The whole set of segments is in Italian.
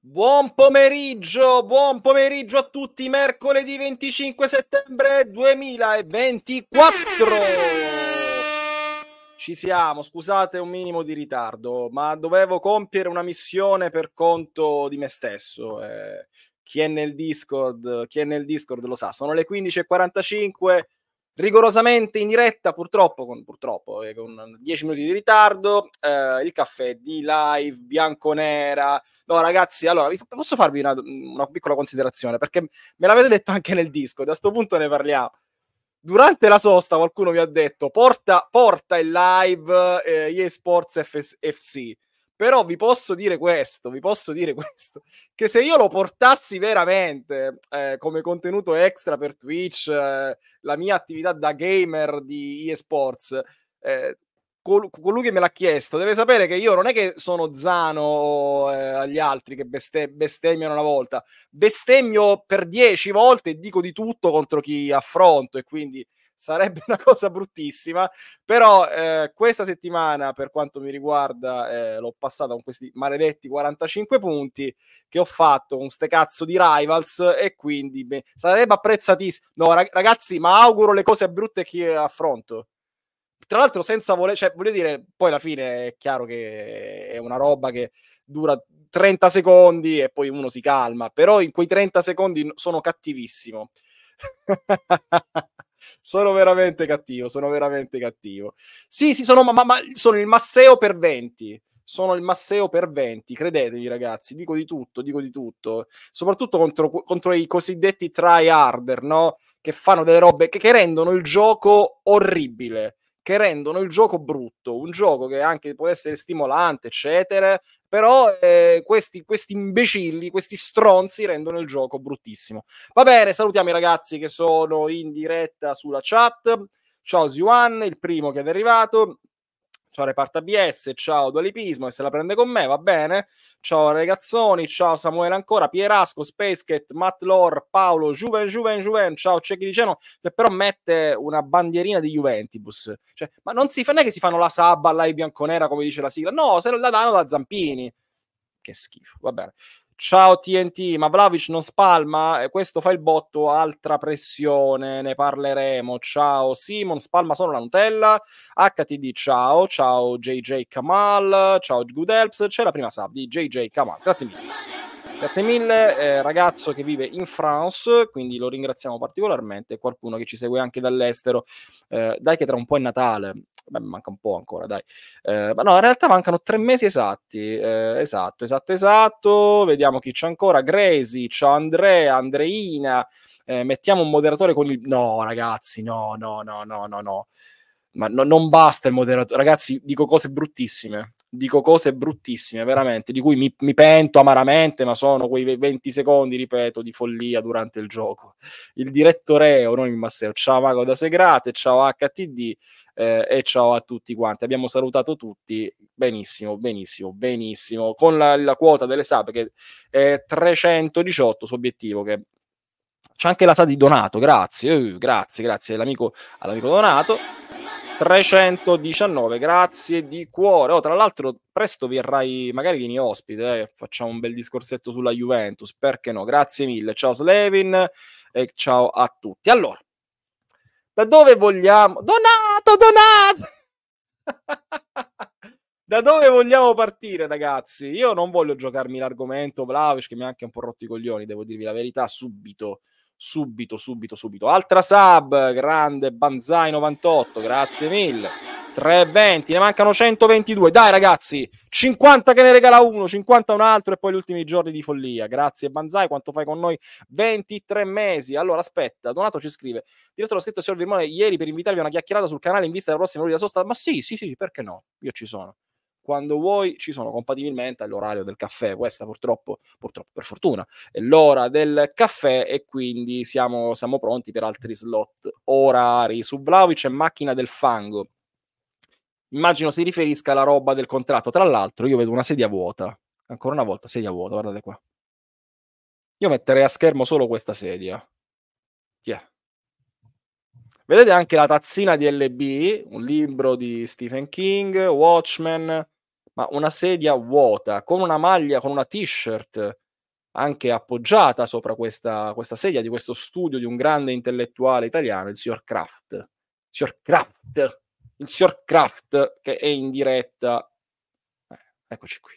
Buon pomeriggio, buon pomeriggio a tutti, mercoledì 25 settembre 2024. Ci siamo, scusate un minimo di ritardo, ma dovevo compiere una missione per conto di me stesso. Eh, chi, è Discord, chi è nel Discord lo sa, sono le 15.45 rigorosamente in diretta, purtroppo, con, purtroppo, eh, con 10 minuti di ritardo, eh, il caffè di live, bianconera. No, ragazzi, allora, vi, posso farvi una, una, piccola considerazione, perché me l'avete detto anche nel disco, da sto punto ne parliamo. Durante la sosta qualcuno mi ha detto porta, porta il live eh, eSports FS- FC. Però vi posso dire questo, vi posso dire questo, che se io lo portassi veramente eh, come contenuto extra per Twitch, eh, la mia attività da gamer di eSports, eh, col- colui che me l'ha chiesto deve sapere che io non è che sono Zano eh, gli altri che beste- bestemmiano una volta, bestemmio per dieci volte e dico di tutto contro chi affronto e quindi sarebbe una cosa bruttissima, però eh, questa settimana per quanto mi riguarda eh, l'ho passata con questi maledetti 45 punti che ho fatto con ste cazzo di Rivals e quindi beh, sarebbe apprezzatissimo. No rag- ragazzi, ma auguro le cose brutte che affronto tra l'altro senza voler, cioè voglio dire, poi alla fine è chiaro che è una roba che dura 30 secondi e poi uno si calma, però in quei 30 secondi sono cattivissimo. sono veramente cattivo, sono veramente cattivo. Sì, sì, sono, ma, ma, sono il Masseo per 20. Sono il Masseo per 20, credetemi ragazzi, dico di tutto, dico di tutto. Soprattutto contro, contro i cosiddetti tryharder, no? Che fanno delle robe che, che rendono il gioco orribile che rendono il gioco brutto, un gioco che anche può essere stimolante, eccetera, però eh, questi, questi, imbecilli, questi stronzi rendono il gioco bruttissimo. Va bene, salutiamo i ragazzi che sono in diretta sulla chat. Ciao Ziwan, il primo che è arrivato fatto a reparto ABS, ciao Dualipismo e se la prende con me, va bene, ciao ragazzoni, ciao Samuele ancora, Pierasco, Spacecat, Matt Lore, Paolo, Juven, Juven, Juven, ciao Cecchi chi dicevano che però mette una bandierina di Juventus. cioè, ma non si fa, non è che si fanno la sabba all'Ai bianconera come dice la sigla, no, se la danno da Zampini, che schifo, va bene ciao TNT, ma Vlaovic non spalma, eh, questo fa il botto, altra pressione, ne parleremo, ciao Simon, spalma solo la Nutella, HTD ciao, ciao JJ Kamal, ciao Good Helps, c'è la prima sub di JJ Kamal, grazie mille. Grazie mille, eh, ragazzo che vive in France, quindi lo ringraziamo particolarmente. Qualcuno che ci segue anche dall'estero, eh, dai, che tra un po' è Natale, Beh, manca un po' ancora, dai. Eh, ma no, in realtà mancano tre mesi esatti. Eh, esatto, esatto, esatto. Vediamo chi c'è ancora. Grazy, ciao Andrea, Andreina. Eh, mettiamo un moderatore con il. No, ragazzi, no, no, no, no, no, no. Ma no, non basta il moderatore, ragazzi, dico cose bruttissime dico cose bruttissime, veramente, di cui mi, mi, pento amaramente, ma sono quei 20 secondi, ripeto, di follia durante il gioco. Il direttoreo, non il Masseo, ciao Mago da Segrate, ciao HTD eh, e ciao a tutti quanti. Abbiamo salutato tutti, benissimo, benissimo, benissimo, con la, la quota delle SAP che è 318 su obiettivo, che c'è anche la SAP di Donato, grazie, eh, grazie, grazie all'amico, all'amico Donato. 319, grazie di cuore. Oh, tra l'altro, presto verrai, magari vieni ospite, eh? facciamo un bel discorsetto sulla Juventus, perché no? Grazie mille, ciao Slevin e ciao a tutti. Allora, da dove vogliamo... Donato, Donato! da dove vogliamo partire, ragazzi? Io non voglio giocarmi l'argomento Vlaovic, che mi ha anche un po' rotto i coglioni, devo dirvi la verità, subito subito, subito, subito. Altra sub, grande Banzai 98, grazie mille. 320, ne mancano 122. Dai ragazzi, 50 che ne regala uno, 50 un altro e poi gli ultimi giorni di follia. Grazie Banzai, quanto fai con noi? 23 mesi. Allora aspetta, Donato ci scrive. Direttore ho scritto a Silvio Rimone ieri per invitarvi a una chiacchierata sul canale in vista della prossima ora di sosta. Ma sì, sì, sì, perché no? Io ci sono quando vuoi ci sono compatibilmente all'orario del caffè. Questa purtroppo, purtroppo per fortuna, è l'ora del caffè e quindi siamo, siamo pronti per altri slot orari. Su Vlaovic è macchina del fango. Immagino si riferisca alla roba del contratto. Tra l'altro io vedo una sedia vuota. Ancora una volta, sedia vuota, guardate qua. Io metterei a schermo solo questa sedia. Yeah. Vedete anche la tazzina di LB, un libro di Stephen King, Watchmen, ma una sedia vuota con una maglia, con una t-shirt anche appoggiata sopra questa, questa sedia di questo studio di un grande intellettuale italiano, il signor Kraft. Il signor Kraft, il signor Kraft che è in diretta. Eh, eccoci qui.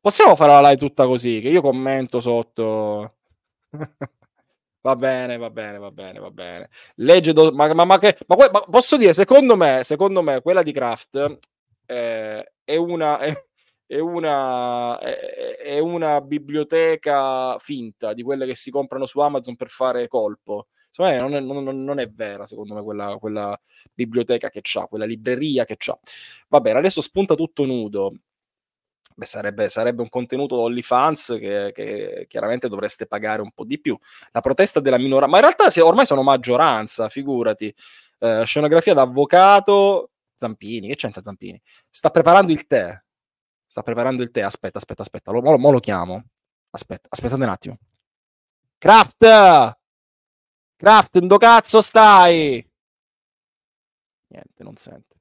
Possiamo fare la live tutta così, che io commento sotto. va bene, va bene, va bene, va bene. Legge, do... ma, ma, ma, che... ma, posso dire, secondo me, secondo me quella di Kraft eh, è, una, è, è, è, una, biblioteca finta di quelle che si comprano su Amazon per fare colpo. Insomma, non è, non, non è vera, secondo me, quella, quella biblioteca che c'ha, quella libreria che c'ha. Va bene, adesso spunta tutto nudo. Beh, sarebbe, sarebbe, un contenuto OnlyFans che, che, chiaramente dovreste pagare un po' di più. La protesta della minoranza, ma in realtà se, ormai sono maggioranza, figurati. Eh, scenografia d'avvocato, Zampini, che c'entra Zampini? Sta preparando il tè. Sta preparando il tè. Aspetta, aspetta, aspetta. Lo, mo, mo lo chiamo. Aspetta, aspettate un attimo. Craft! Craft, dove cazzo stai? Niente, non sente.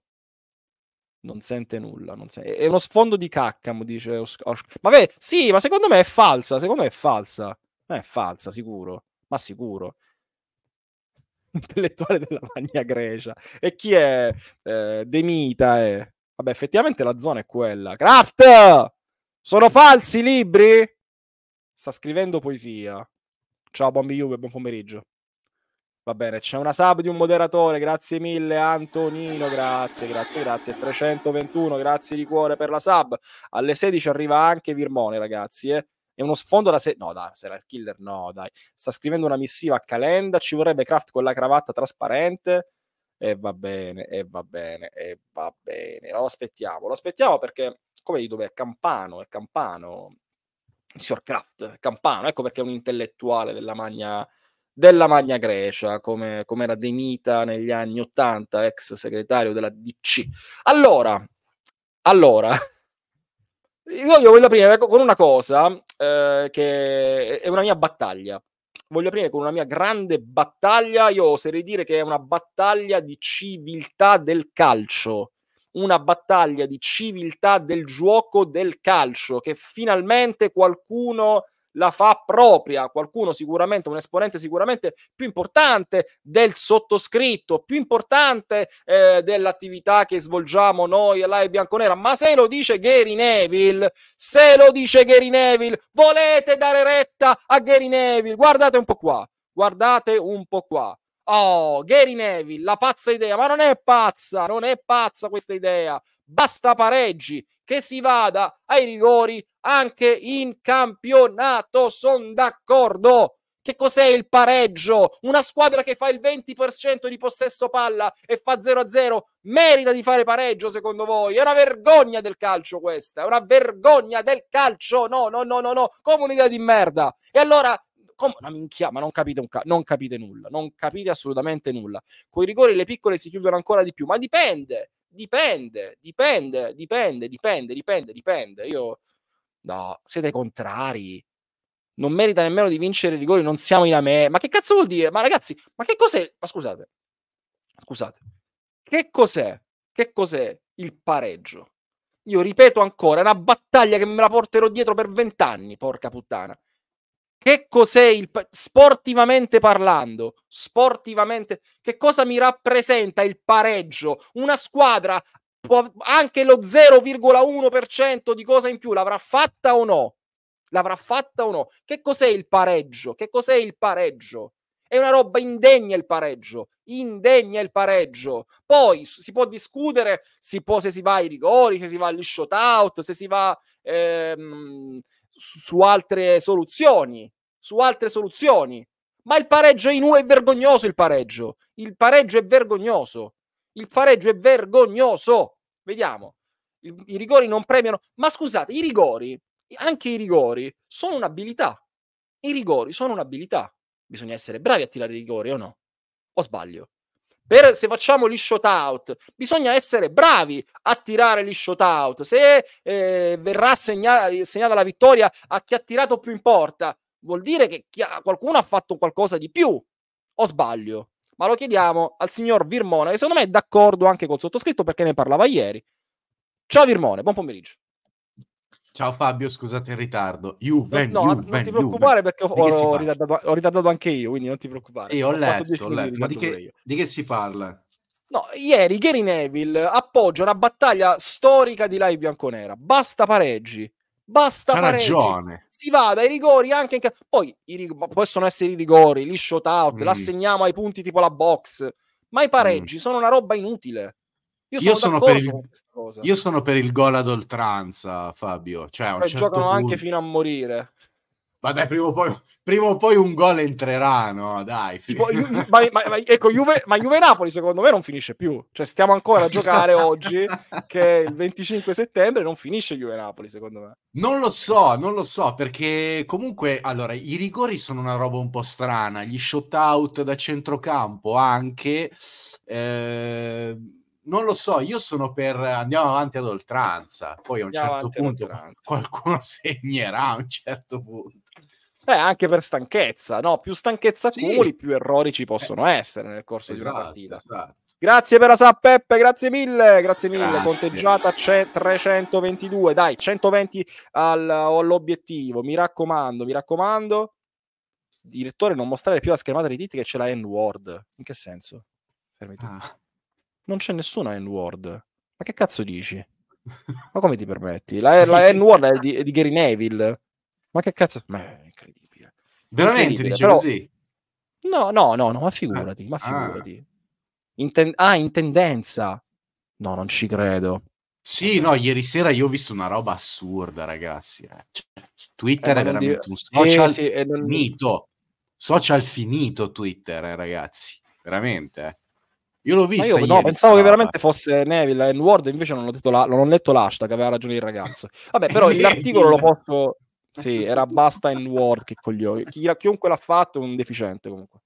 Non sente nulla. Non sente. È uno sfondo di caccamo, dice Osh- Ma beh, sì, ma secondo me è falsa. Secondo me è falsa. Ma è falsa, sicuro. Ma sicuro intellettuale della Magna Grecia. E chi è eh, Demita? È... Eh. Vabbè, effettivamente la zona è quella. Craft! Sono falsi i libri? Sta scrivendo poesia. Ciao, buon e buon pomeriggio. Va bene, c'è una sub di un moderatore, grazie mille Antonino, grazie, grazie, grazie, 321, grazie di cuore per la sub. Alle 16 arriva anche Virmone, ragazzi, eh. È uno sfondo da se... No, dai, sarà il killer, no, dai. Sta scrivendo una missiva a Calenda, ci vorrebbe Kraft con la cravatta trasparente. E va bene, e va bene, e va bene. Lo aspettiamo, lo aspettiamo perché, come di dove è Campano, è Campano, il signor Kraft, Campano, ecco perché è un intellettuale della magna, della magna Grecia, come, come era Demita negli anni Ottanta, ex segretario della DC. Allora, allora... Io, io voglio aprire con una cosa eh, che è una mia battaglia. Voglio aprire con una mia grande battaglia. Io oserei dire che è una battaglia di civiltà del calcio una battaglia di civiltà del gioco del calcio che finalmente qualcuno la fa propria, qualcuno sicuramente, un esponente sicuramente più importante del sottoscritto, più importante eh, dell'attività che svolgiamo noi alla Bianconera, ma se lo dice Gary Neville, se lo dice Gary Neville, volete dare retta a Gary Neville, guardate un po' qua, guardate un po' qua. Oh, Gary Neville, la pazza idea, ma non è pazza, non è pazza questa idea. Basta pareggi, che si vada ai rigori anche in campionato, sono d'accordo. Che cos'è il pareggio? Una squadra che fa il 20% di possesso palla e fa 0-0 merita di fare pareggio secondo voi? È una vergogna del calcio questa, è una vergogna del calcio. No, no, no, no, no, come un'idea di merda. E allora come una minchia, ma non capite, un ca- non capite nulla, non capite assolutamente nulla. Con i rigori le piccole si chiudono ancora di più, ma dipende, dipende, dipende, dipende, dipende, dipende, dipende. Io, no, siete contrari. Non merita nemmeno di vincere i rigori, non siamo in a me. Ma che cazzo vuol dire? Ma ragazzi, ma che cos'è? Ma scusate, scusate, che cos'è? Che cos'è il pareggio? Io ripeto ancora, è una battaglia che me la porterò dietro per vent'anni, porca puttana. Che cos'è il sportivamente parlando? Sportivamente, che cosa mi rappresenta il pareggio? Una squadra può, anche lo 0,1% di cosa in più l'avrà fatta o no? L'avrà fatta o no? Che cos'è il pareggio? Che cos'è il pareggio? È una roba indegna il pareggio, indegna il pareggio. Poi si può discutere si può, se si va ai rigori, se si va agli shootout, se si va ehm, su altre soluzioni su altre soluzioni. Ma il pareggio è inu- è vergognoso il pareggio. Il pareggio è vergognoso. Il pareggio è vergognoso. Vediamo. Il, I rigori non premiano. Ma scusate, i rigori, anche i rigori, sono un'abilità. I rigori sono un'abilità. Bisogna essere bravi a tirare i rigori o no? O sbaglio? Per, se facciamo gli shot out, bisogna essere bravi a tirare gli shot out. Se eh, verrà segna- eh, segnata la vittoria a chi ha tirato più in porta, vuol dire che ha, qualcuno ha fatto qualcosa di più, o sbaglio? Ma lo chiediamo al signor Virmone, che secondo me è d'accordo anche col sottoscritto perché ne parlava ieri. Ciao Virmone, buon pomeriggio. Ciao Fabio, scusate il ritardo. Juven, no, Juven, non ti preoccupare Juven. perché ho, ho, ritardato, ho, ritardato, anche io, quindi non ti preoccupare. Sì, ho, ho letto, ho letto. Ma di che, di che si parla? No, ieri Gary Neville appoggia una battaglia storica di live bianconera. Basta pareggi. Basta fare si va dai rigori anche in ca- poi rig- possono essere i rigori, gli shot out, mm. l'assegniamo ai punti tipo la box, ma i pareggi mm. sono una roba inutile. Io sono, io sono, per, il, io sono per il gol ad oltranza, Fabio. Cioè, cioè certo giocano punto... anche fino a morire. Vabbè, prima o poi, prima o poi un gol entrerà, no? Dai. Tipo, ma, ma, ma, ecco, Juve, ma Juve-Napoli secondo me non finisce più. Cioè, stiamo ancora a giocare oggi, che è il 25 settembre, non finisce Juve-Napoli secondo me. Non lo so, non lo so, perché comunque, allora, i rigori sono una roba un po' strana. Gli shot-out da centrocampo anche... Eh, non lo so, io sono per andiamo avanti ad oltranza, poi a un andiamo certo punto qualcuno segnerà a un certo punto. Beh, anche per stanchezza, no? Più stanchezza sì. accumuli, più errori ci eh. possono essere nel corso esatto, di una esatto, partita. Esatto. Grazie per la sub, Peppe, grazie mille, grazie mille. Grazie. Conteggiata c'è 322, dai, 120 al, all'obiettivo. Mi raccomando, mi raccomando. Direttore, non mostrare più la schermata di Titi che c'è la N-word. In che senso? Fermi tu. Ah. Non c'è nessuna N-word. Ma che cazzo dici? Ma come ti permetti? La, la N-word è di, è di Gary Neville ma che cazzo? Ma è incredibile. Veramente incredibile, dice però... così? No, no, no, no, ma ah, figurati, ah. ma figurati. In ah, in tendenza. No, non ci credo. Sì, no, ieri sera io ho visto una roba assurda, ragazzi. Eh. Cioè, Twitter eh, è veramente Dio. un eh, social eh, sì, non... finito. Social finito Twitter, eh, ragazzi. Veramente. Eh. Io l'ho visto. Io, no, pensavo che veramente fosse Neville e Ward, invece non, la, non ho letto l'hashtag, aveva ragione il ragazzo. Vabbè, però l'articolo lo posso sì, era basta in world che coglioni. Chi, chiunque l'ha fatto è un deficiente comunque.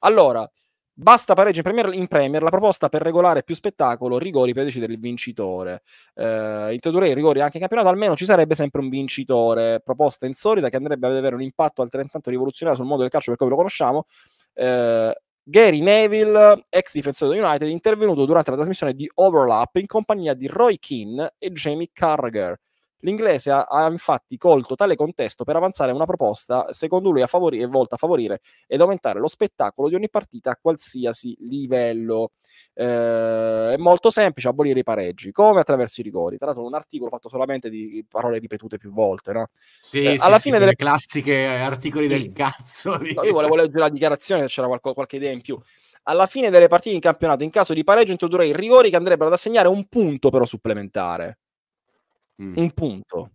Allora, basta pareggio in Premier, in Premier, la proposta per regolare più spettacolo, rigori per decidere il vincitore. Eh, introdurrei i rigori anche in campionato, almeno ci sarebbe sempre un vincitore. Proposta insolita che andrebbe ad avere un impatto altrettanto rivoluzionario sul mondo del calcio per come lo conosciamo. Eh, Gary Neville, ex difensore di United, intervenuto durante la trasmissione di Overlap in compagnia di Roy Keane e Jamie Carragher L'inglese ha, ha, infatti colto tale contesto per avanzare una proposta, secondo lui, a favori- eh, volta a favorire ed aumentare lo spettacolo di ogni partita a qualsiasi livello. Eh, è molto semplice abolire i pareggi, come attraverso i rigori. Tra l'altro, un articolo fatto solamente di parole ripetute più volte, no? Sì, eh, sì alla sì, fine sì, delle classiche articoli del cazzo. No, io volevo leggere la dichiarazione, c'era qualco, qualche idea in più alla fine delle partite in campionato, in caso di pareggio, introdurrei i rigori che andrebbero ad assegnare un punto però supplementare mm. un punto.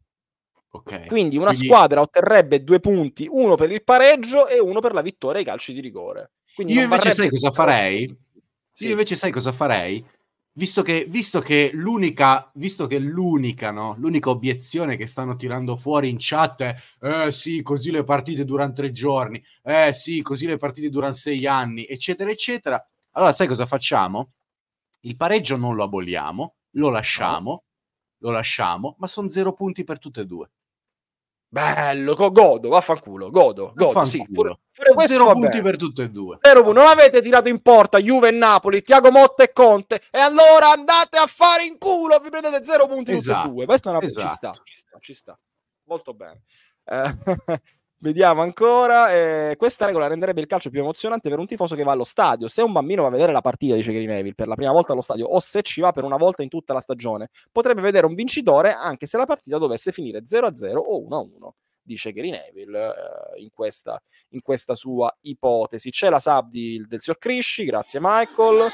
Okay. Quindi una Quindi... squadra otterrebbe due punti, uno per il pareggio e uno per la vittoria ai calci di rigore. Quindi Io invece sai cosa farei? Sì. Io invece sai cosa farei? Visto che, visto che l'unica, visto che l'unica, no? l'unica obiezione che stanno tirando fuori in chat è eh sì, così le partite durano tre giorni, eh sì, così le partite durano sei anni, eccetera, eccetera. Allora sai cosa facciamo? Il pareggio non lo aboliamo, lo lasciamo, no lo lasciamo, ma sono zero punti per tutte e due. Bello, godo, vaffanculo, godo, godo, vaffanculo. sì, pure, pure Zero punti bene. per tutte e due. Zero punti, non avete tirato in porta Juve e Napoli, Tiago Motta e Conte, e allora andate a fare in culo, vi prendete zero punti esatto, tutte e esatto, due. Questa è una esatto. ci sta, esatto. ci sta, ci sta. Molto bene. Eh, Vediamo ancora. Eh, questa regola renderebbe il calcio più emozionante per un tifoso che va allo stadio. Se un bambino va a vedere la partita, dice Green Evil, per la prima volta allo stadio, o se ci va per una volta in tutta la stagione, potrebbe vedere un vincitore anche se la partita dovesse finire 0-0 o 1-1 dice Gary Neville eh, in, questa, in, questa, sua ipotesi. C'è la sub di, del signor Crisci, grazie Michael.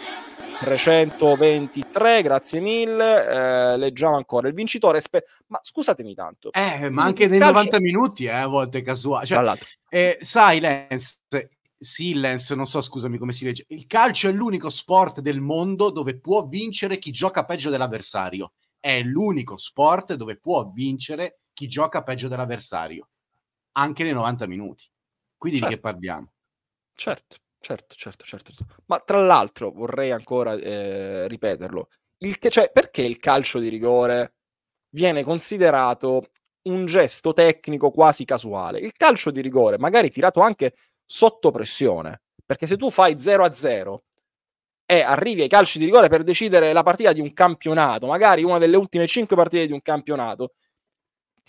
323, grazie mille. Eh, leggiamo ancora il vincitore. Spe- ma scusatemi tanto. Eh, ma anche nei calcio... 90 minuti, eh, a volte casuale. Cioè, eh, silence, silence, non so scusami come si legge. Il calcio è l'unico sport del mondo dove può vincere chi gioca peggio dell'avversario. È l'unico sport dove può vincere chi gioca peggio dell'avversario, anche nei 90 minuti. Quindi certo. di che certo. parliamo? Certo, certo, certo, certo. Ma tra l'altro vorrei ancora eh, ripeterlo, il che, cioè, perché il calcio di rigore viene considerato un gesto tecnico quasi casuale? Il calcio di rigore, magari tirato anche sotto pressione, perché se tu fai 0 a 0 e eh, arrivi ai calci di rigore per decidere la partita di un campionato, magari una delle ultime 5 partite di un campionato,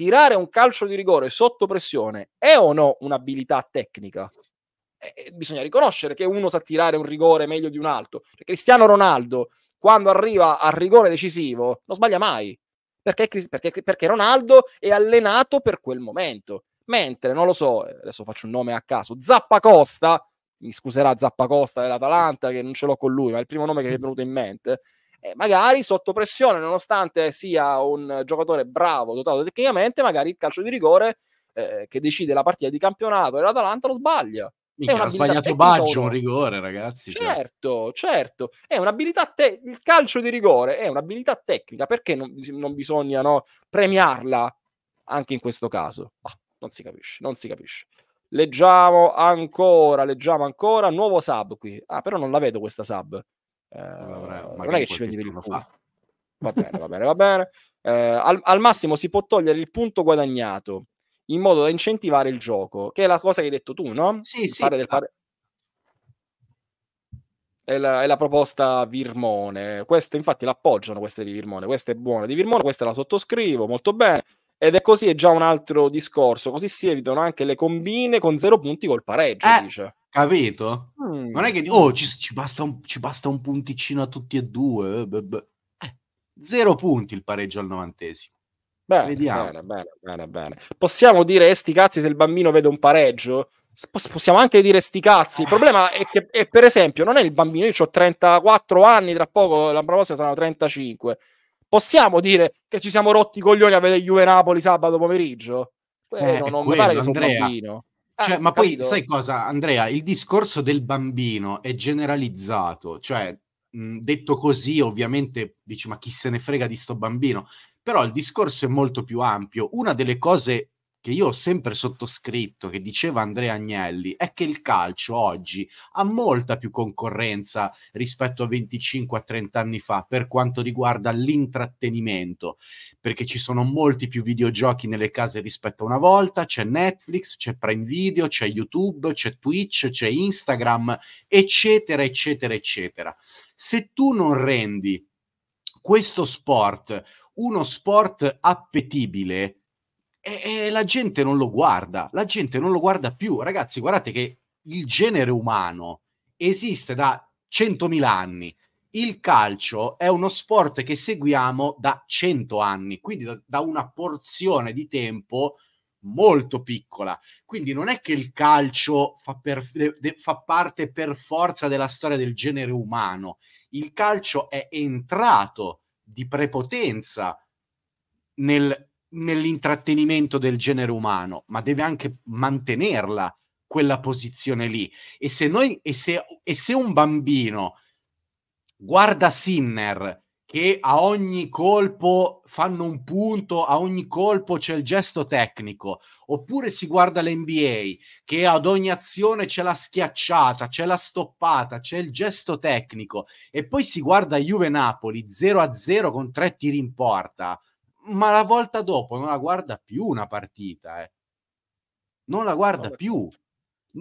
tirare un calcio di rigore sotto pressione è o no un'abilità tecnica? Eh, eh, bisogna riconoscere che uno sa tirare un rigore meglio di un altro. Cioè, Cristiano Ronaldo, quando arriva al rigore decisivo, non sbaglia mai. Perché, perché, perché Ronaldo è allenato per quel momento. Mentre, non lo so, eh, adesso faccio un nome a caso, Zappa Costa, mi scuserà Zappacosta dell'Atalanta che non ce l'ho con lui, ma è il primo nome che mi è venuto in mente eh, magari sotto pressione, nonostante sia un giocatore bravo, dotato tecnicamente, magari il calcio di rigore eh, che decide la partita di campionato e l'Atalanta lo sbaglia. Mica, ha sbagliato Baggio un rigore, ragazzi. Cioè. Certo, cioè. certo. È un'abilità te- il calcio di rigore è un'abilità tecnica, perché non, non bisogna no, premiarla anche in questo caso? Ah, non si capisce, non si capisce. Leggiamo ancora, leggiamo ancora, nuovo sub qui. Ah, però non la vedo questa sub. Eh, non è che ci vendi per il punto. Fa. Va bene, va bene, va bene. Eh, al, al, massimo si può togliere il punto guadagnato in modo da incentivare il gioco, che è la cosa che hai detto tu, no? Sì, il sì. Pare pare... È, la, è, la, proposta Virmone. Queste infatti l'appoggiano, queste di Virmone. Questa è buona di Virmone, questa la sottoscrivo, molto bene. Ed è così, è già un altro discorso. Così si evitano anche le combine con zero punti col pareggio, eh. dice. Capito? Mm. Non è che oh, mm. ci, ci, basta un, ci, basta un, punticino a tutti e due. Beh, beh. Eh, zero punti il pareggio al novantesimo. Bene, Vediamo. Bene, bene, bene, bene. Possiamo dire, eh, sti cazzi, se il bambino vede un pareggio? possiamo anche dire sti cazzi. Il eh. problema è che, è, per esempio, non è il bambino, io ho 34 anni, tra poco, la prossima saranno 35. Possiamo dire che ci siamo rotti i coglioni a vedere Juve Napoli sabato pomeriggio? Eh, eh, non, quello, mi pare che sia un bambino. Ah, cioè, ma capito. poi sai cosa, Andrea? Il discorso del bambino è generalizzato, cioè mh, detto così, ovviamente dici ma chi se ne frega di sto bambino, però il discorso è molto più ampio. Una delle cose che io ho sempre sottoscritto, che diceva Andrea Agnelli, è che il calcio oggi ha molta più concorrenza rispetto a 25-30 anni fa per quanto riguarda l'intrattenimento, perché ci sono molti più videogiochi nelle case rispetto a una volta, c'è Netflix, c'è Prime Video, c'è YouTube, c'è Twitch, c'è Instagram, eccetera, eccetera, eccetera. Se tu non rendi questo sport uno sport appetibile, e, e la gente non lo guarda, la gente non lo guarda più. Ragazzi, guardate che il genere umano esiste da 100.000 anni. Il calcio è uno sport che seguiamo da 100 anni, quindi da, da una porzione di tempo molto piccola. Quindi non è che il calcio fa, per, de, de, fa, parte per forza della storia del genere umano. Il calcio è entrato di prepotenza nel nell'intrattenimento del genere umano, ma deve anche mantenerla quella posizione lì. E se, noi, e se, e se un bambino guarda Sinner che a ogni colpo fanno un punto, a ogni colpo c'è il gesto tecnico, oppure si guarda l'NBA che ad ogni azione c'è la schiacciata, c'è la stoppata, c'è il gesto tecnico e poi si guarda Juve Napoli 0-0 con tre tiri in porta ma la volta dopo non la guarda più una partita, eh. non la guarda no, più.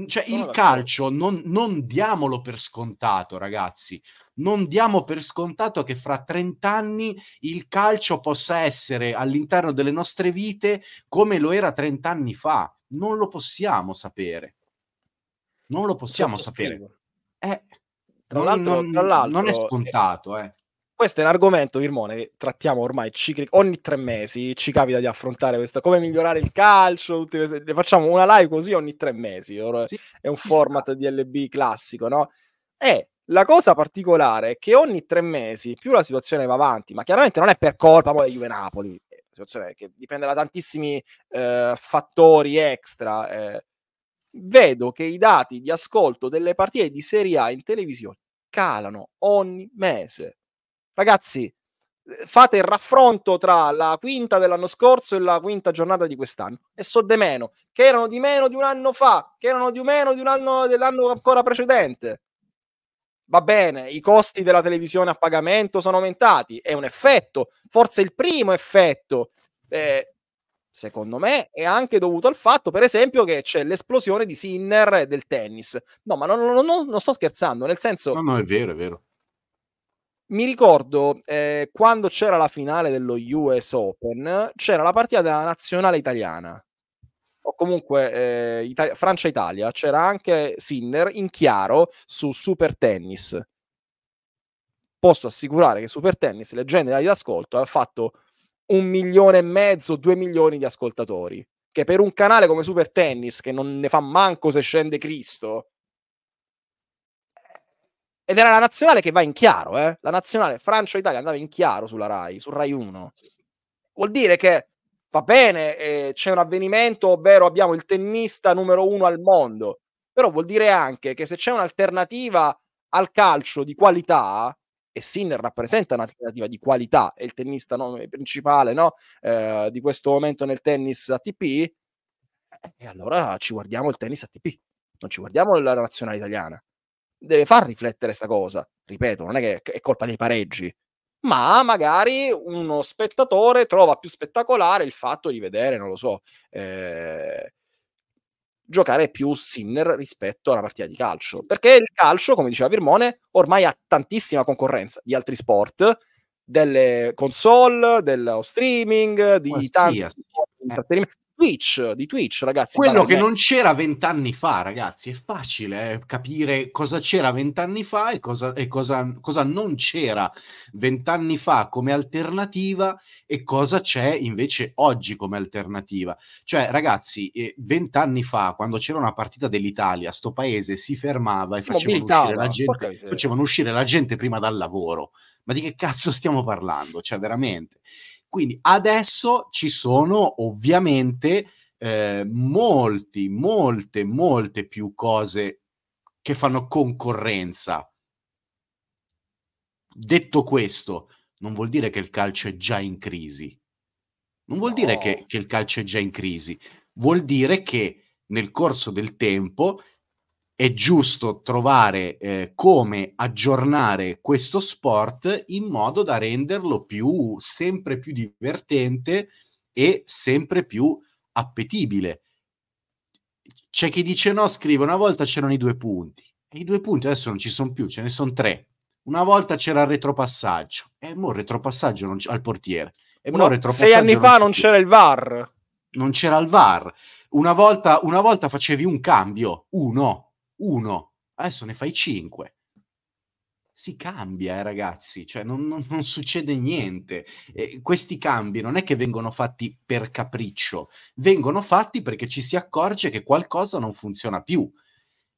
Cioè, il calcio non, non, diamolo per scontato, ragazzi. Non diamo per scontato che fra 30 anni il calcio possa essere all'interno delle nostre vite come lo era 30 anni fa. Non lo possiamo sapere. Non lo possiamo certo, sapere. Eh, tra, non, l'altro, non, tra l'altro, non è eh, scontato, eh questo è un argomento, Virmone, che trattiamo ormai ci, ogni tre mesi, ci capita di affrontare questo, come migliorare il calcio, queste, ne facciamo una live così ogni tre mesi, sì, è un format DLB classico, no? E eh, la cosa particolare è che ogni tre mesi, più la situazione va avanti, ma chiaramente non è per colpa poi di Juve Napoli, situazione che dipende da tantissimi eh, fattori extra, eh, vedo che i dati di ascolto delle partite di Serie A in televisione calano ogni mese Ragazzi, eh, fate il raffronto tra la quinta dell'anno scorso e la quinta giornata di quest'anno e so de meno, che erano di meno di un anno fa, che erano di meno di un anno dell'anno ancora precedente. Va bene, i costi della televisione a pagamento sono aumentati, è un effetto, forse il primo effetto. Eh, secondo me, è anche dovuto al fatto, per esempio, che c'è l'esplosione di Sinner del tennis. No, ma non, non, non, non sto scherzando, nel senso... No, no, è vero, è vero mi ricordo eh, quando c'era la finale dello US Open, c'era la partita della nazionale italiana, o comunque eh, Ita- Francia-Italia, c'era anche Sinner in chiaro su Super Tennis. Posso assicurare che Super Tennis, leggenda di ascolto, ha fatto un milione e mezzo, due milioni di ascoltatori. Che per un canale come Super Tennis, che non ne fa manco se scende Cristo, ed era la nazionale che va in chiaro, eh? La nazionale Francia-Italia andava in chiaro sulla Rai, sul Rai 1. Vuol dire che va bene, eh, c'è un avvenimento, ovvero abbiamo il tennista numero uno al mondo. Però vuol dire anche che se c'è un'alternativa al calcio di qualità, e Sinner rappresenta un'alternativa di qualità, è il tennista no, principale no, eh, di questo momento nel tennis ATP, eh, e allora ci guardiamo il tennis ATP, non ci guardiamo la nazionale italiana deve far riflettere questa cosa. Ripeto, non è che è colpa dei pareggi, ma magari uno spettatore trova più spettacolare il fatto di vedere, non lo so, eh, giocare più Sinner rispetto alla partita di calcio. Perché il calcio, come diceva Pirmone, ormai ha tantissima concorrenza di altri sport, delle console, dello streaming, di Qualsiasi. tanti eh. Twitch, di Twitch, ragazzi. Quello che non c'era vent'anni fa, ragazzi, è facile eh, capire cosa c'era vent'anni fa e, cosa, e cosa, cosa non c'era vent'anni fa come alternativa e cosa c'è invece oggi come alternativa. Cioè, ragazzi, eh, vent'anni eh, fa, quando c'era una partita dell'Italia, sto paese si fermava e si facevano uscire, la gente, facevano uscire la gente prima dal lavoro. Ma di che cazzo stiamo parlando? Cioè, veramente. Quindi adesso ci sono ovviamente eh, molti, molte, molte più cose che fanno concorrenza. Detto questo, non vuol dire che il calcio è già in crisi. Non vuol dire no. che, che il calcio è già in crisi, vuol dire che nel corso del tempo è giusto trovare eh, come aggiornare questo sport in modo da renderlo più, sempre più divertente e sempre più appetibile. C'è chi dice no, scrive, una volta c'erano i due punti, e i due punti adesso non ci sono più, ce ne sono tre. Una volta c'era il retropassaggio, e mo' il retropassaggio non al portiere. E mo' no, sei anni fa non c'era più. il VAR. Non c'era il VAR. Una volta, una volta facevi un cambio, uno, uno, adesso ne fai cinque. Si cambia, eh, ragazzi, cioè non, non, non succede niente. Eh, questi cambi non è che vengono fatti per capriccio, vengono fatti perché ci si accorge che qualcosa non funziona più.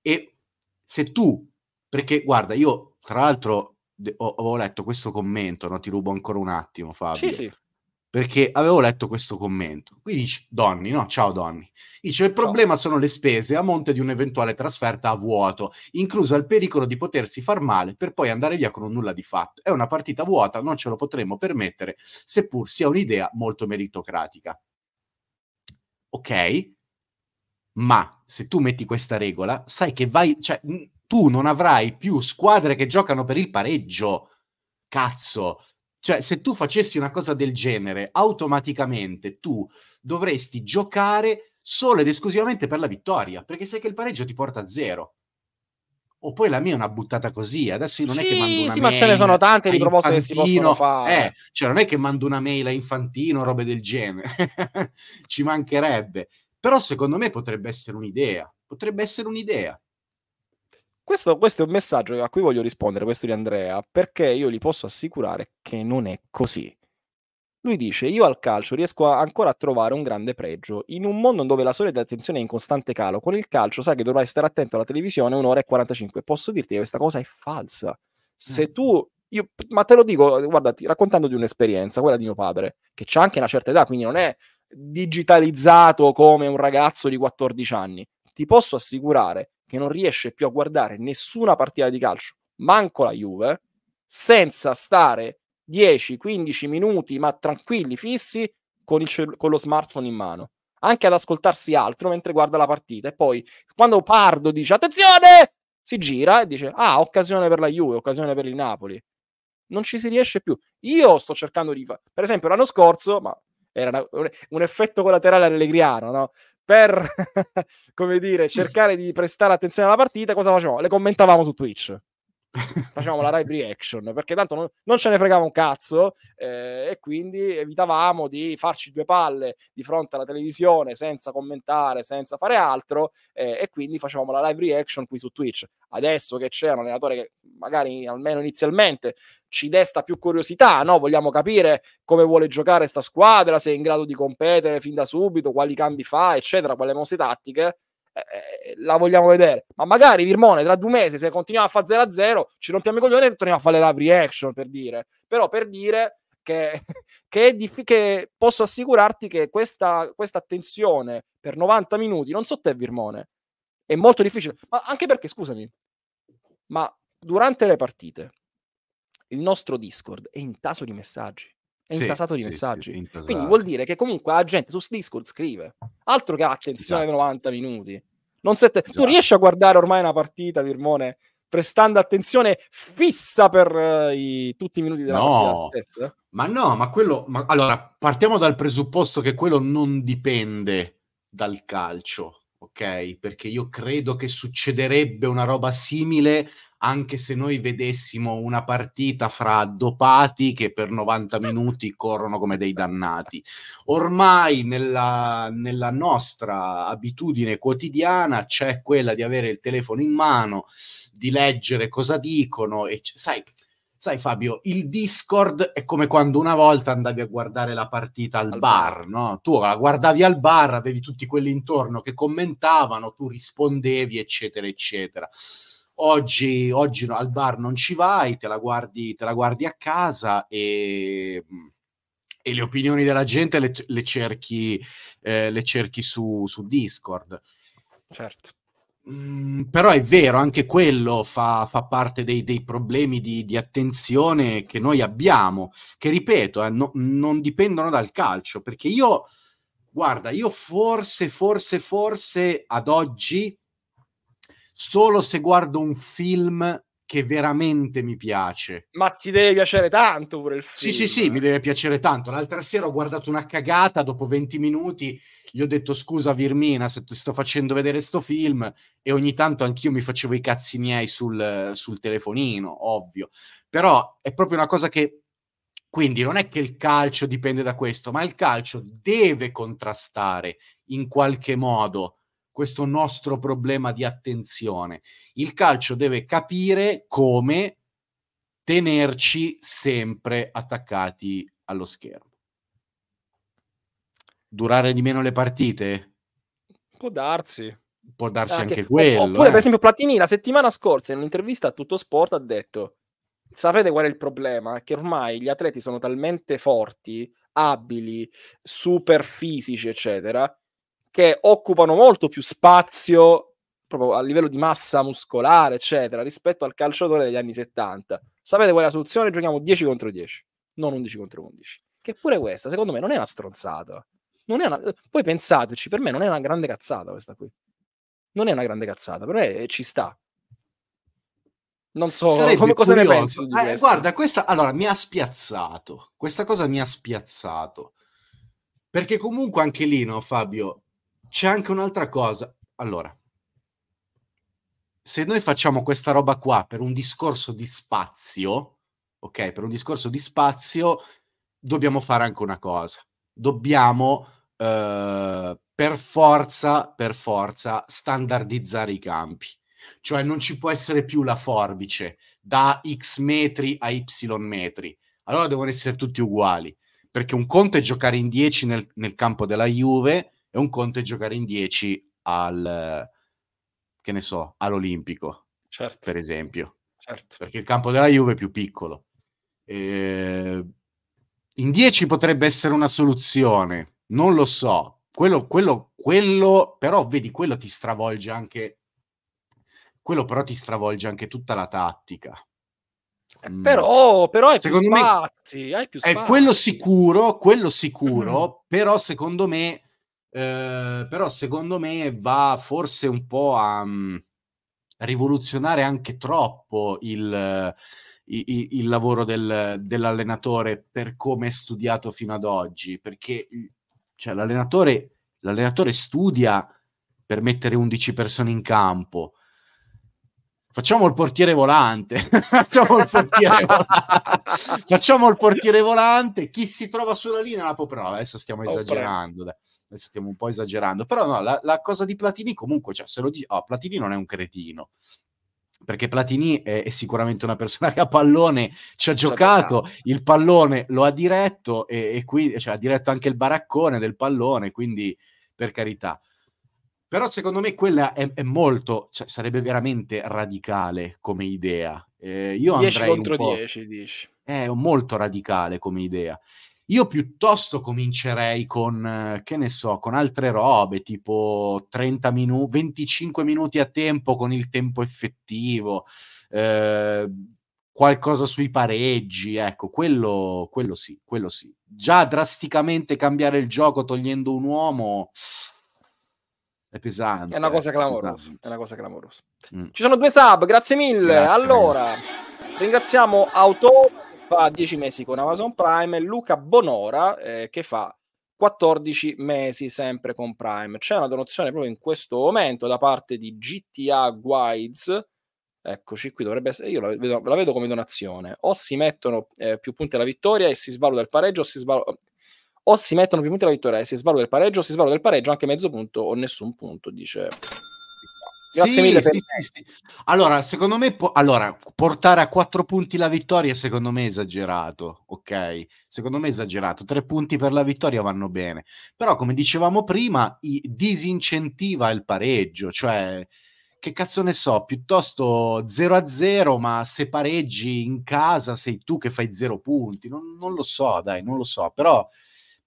E se tu, perché guarda, io tra l'altro ho, ho letto questo commento, no? ti rubo ancora un attimo, Fabio. Sì, sì perché avevo letto questo commento. Qui dice Donny, no? Ciao Donny. Dice il problema sono le spese a monte di un'eventuale trasferta a vuoto, inclusa il pericolo di potersi far male per poi andare via con un nulla di fatto. È una partita vuota, non ce lo potremmo permettere, seppur sia un'idea molto meritocratica. Ok? Ma se tu metti questa regola, sai che vai, cioè tu non avrai più squadre che giocano per il pareggio. Cazzo, cioè, se tu facessi una cosa del genere, automaticamente tu dovresti giocare solo ed esclusivamente per la vittoria, perché sai che il pareggio ti porta a zero. O poi la mia è una buttata così, adesso io non sì, è che mando una sì, mail. ma ce ne sono tante di proposte infantino. che si possono fare. Eh, cioè non è che mando una mail a Infantino, robe del genere. Ci mancherebbe. Però secondo me potrebbe essere un'idea, potrebbe essere un'idea. Questo, questo, è un messaggio a cui voglio rispondere, questo di Andrea, perché io gli posso assicurare che non è così. Lui dice, io al calcio riesco a, ancora a trovare un grande pregio. In un mondo dove la solita attenzione è in costante calo, con il calcio sai che dovrai stare attento alla televisione un'ora e 45. Posso dirti che questa cosa è falsa. Eh. Se tu io, ma te lo dico, guardati, raccontando di un'esperienza, quella di mio padre, che c'ha anche una certa età, quindi non è digitalizzato come un ragazzo di 14 anni. Ti posso assicurare che non riesce più a guardare nessuna partita di calcio, manco la Juve, senza stare 10-15 minuti, ma tranquilli, fissi, con, cell- con, lo smartphone in mano. Anche ad ascoltarsi altro mentre guarda la partita. E poi, quando Pardo dice attenzione, si gira e dice ah, occasione per la Juve, occasione per il Napoli. Non ci si riesce più. Io sto cercando di... fare, per esempio, l'anno scorso, ma era una, un, effetto collaterale allegriano, no? Per, come dire, cercare di prestare attenzione alla partita, cosa facevamo? Le commentavamo su Twitch facevamo la live reaction perché tanto non, non ce ne fregava un cazzo eh, e quindi evitavamo di farci due palle di fronte alla televisione senza commentare, senza fare altro eh, e quindi facevamo la live reaction qui su Twitch. Adesso che c'è un allenatore che magari almeno inizialmente ci desta più curiosità, no? Vogliamo capire come vuole giocare sta squadra, se è in grado di competere fin da subito, quali cambi fa, eccetera, quali mosse tattiche eh, eh, la vogliamo vedere. Ma magari Virmone tra due mesi, se continuiamo a fare 0-0, ci rompiamo i coglioni e torniamo a fare la reaction per dire. Però per dire che, che, diff- che posso assicurarti che questa, questa attenzione per 90 minuti, non so te Virmone, è molto difficile. Ma anche perché, scusami, ma durante le partite il nostro Discord è intaso di messaggi è sì, intasato di sì, messaggi. Sì, Quindi vuol dire che comunque la gente su Discord scrive. Altro che attenzione esatto. 90 minuti. Te- esatto. Tu riesci a guardare ormai una partita, Virmone, prestando attenzione fissa per uh, i, tutti i minuti della no, stessa? Ma no, ma quello... Ma, allora, partiamo dal presupposto che quello non dipende dal calcio, ok? Perché io credo che succederebbe una roba simile anche se noi vedessimo una partita fra dopati che per 90 minuti corrono come dei dannati. Ormai nella, nella nostra abitudine quotidiana c'è quella di avere il telefono in mano, di leggere cosa dicono e sai... Sai Fabio, il Discord è come quando una volta andavi a guardare la partita al, al bar, bar, no? Tu la guardavi al bar, avevi tutti quelli intorno che commentavano, tu rispondevi, eccetera, eccetera oggi, oggi al bar non ci vai, te la guardi, te la guardi a casa e, e, le opinioni della gente le, le cerchi, eh, le cerchi su, su Discord. Certo. Mm, però è vero, anche quello fa, fa parte dei, dei problemi di, di, attenzione che noi abbiamo, che ripeto, eh, no, non dipendono dal calcio, perché io, guarda, io forse, forse, forse ad oggi solo se guardo un film che veramente mi piace. Ma ti deve piacere tanto pure il film. Sì, sì, sì, mi deve piacere tanto. L'altra sera ho guardato una cagata, dopo 20 minuti gli ho detto scusa Virmina se ti sto facendo vedere sto film e ogni tanto anch'io mi facevo i cazzi miei sul, sul telefonino, ovvio. Però è proprio una cosa che... Quindi non è che il calcio dipende da questo, ma il calcio deve contrastare in qualche modo questo nostro problema di attenzione. Il calcio deve capire come tenerci sempre attaccati allo schermo. Durare di meno le partite? Può darsi. Può darsi anche, anche quello. Oppure, eh. per esempio, Platini la settimana scorsa in un'intervista a Tutto Sport ha detto: Sapete qual è il problema? Che ormai gli atleti sono talmente forti, abili, super fisici, eccetera, che occupano molto più spazio proprio a livello di massa muscolare, eccetera, rispetto al calciatore degli anni 70. Sapete qual è la soluzione? Giochiamo 10 contro 10, non 11 contro 11. Che pure questa, secondo me, non è una stronzata. Non è una... Poi pensateci, per me non è una grande cazzata questa qui. Non è una grande cazzata, però ci sta. Non so come, cosa ne pensi. Eh, guarda, questa allora mi ha spiazzato. Questa cosa mi ha spiazzato. Perché comunque anche lì, no, Fabio, c'è anche un'altra cosa. Allora, se noi facciamo questa roba qua per un discorso di spazio, ok, per un discorso di spazio, dobbiamo fare anche una cosa. Dobbiamo eh, per forza, per forza, standardizzare i campi. Cioè non ci può essere più la forbice da x metri a y metri. Allora devono essere tutti uguali, perché un conto è giocare in 10 nel, nel campo della Juve, è un conto è giocare in 10 al, che ne so, all'Olimpico, certo. per esempio. Certo. Perché il campo della Juve è più piccolo. Eh, in 10 potrebbe essere una soluzione, non lo so. Quello, quello, quello, però vedi, quello ti stravolge anche, quello però ti stravolge anche tutta la tattica. Mm. Però, però hai secondo più spazi, me, hai più spazi. È quello sicuro, quello sicuro, mm. però secondo me Ehm, però secondo me va forse un po' a um, rivoluzionare anche troppo il, il, il lavoro del, dell'allenatore per come è studiato fino ad oggi, perché mhmm, cioè, l'allenatore, l'allenatore studia per mettere 11 persone in campo. Facciamo il portiere volante. Facciamo, il portiere volante. Facciamo il portiere volante. Chi si trova sulla linea la può provare. Adesso stiamo oh, esagerando. Oh, stiamo un po' esagerando, però no, la, la cosa di Platini comunque, cioè, se lo dici, oh, Platini non è un cretino, perché Platini è, è, sicuramente una persona che a pallone ci ha giocato, il pallone lo ha diretto e, e qui cioè, ha diretto anche il baraccone del pallone, quindi per carità. Però secondo me quella è, è molto, cioè, sarebbe veramente radicale come idea. Eh, io 10 contro 10, dici. È eh, molto radicale come idea. Io piuttosto comincerei con, eh, che ne so, con altre robe, tipo 30 minuti, 25 minuti a tempo con il tempo effettivo, eh, qualcosa sui pareggi, ecco, quello, quello sì, quello sì. Già drasticamente cambiare il gioco togliendo un uomo è pesante. È una cosa eh, clamorosa, pesante. è una cosa clamorosa. Mm. Ci sono due sub, grazie mille. Grazie. Allora, ringraziamo Auto fa 10 mesi con Amazon Prime, Luca Bonora eh, che fa 14 mesi sempre con Prime. C'è una donazione proprio in questo momento da parte di GTA Guides. Eccoci qui, dovrebbe essere, io la vedo, la vedo come donazione. O si mettono eh, più punti alla vittoria e si svaluta il pareggio, o si, svaluta, o si mettono più punti alla vittoria e si svaluta il pareggio, o si svaluta il pareggio anche mezzo punto o nessun punto, dice Grazie sì, mille. Sì, sì, allora, secondo me, po- allora, portare a quattro punti la vittoria, secondo me, è esagerato. Ok, secondo me, è esagerato. Tre punti per la vittoria vanno bene, però, come dicevamo prima, i- disincentiva il pareggio, cioè. Che cazzo ne so, piuttosto 0 a 0, ma se pareggi in casa sei tu che fai 0 punti, non, non lo so, dai, non lo so, però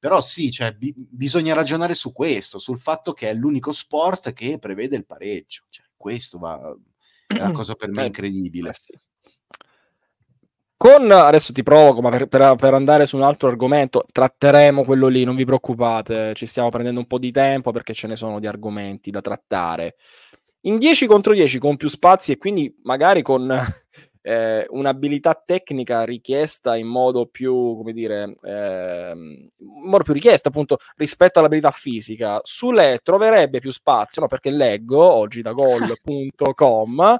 però sì, cioè, bi- bisogna ragionare su questo, sul fatto che è l'unico sport che prevede il pareggio. Cioè, questo va, è una cosa per me eh, incredibile. Eh, con, adesso ti provoco, ma per, per, per, andare su un altro argomento, tratteremo quello lì, non vi preoccupate, ci stiamo prendendo un po' di tempo perché ce ne sono di argomenti da trattare. In 10 contro 10 con più spazi e quindi magari con eh, un'abilità tecnica richiesta in modo più, come dire, eh, modo più richiesto appunto rispetto all'abilità fisica. Su lei troverebbe più spazio, no, perché leggo oggi da gol.com,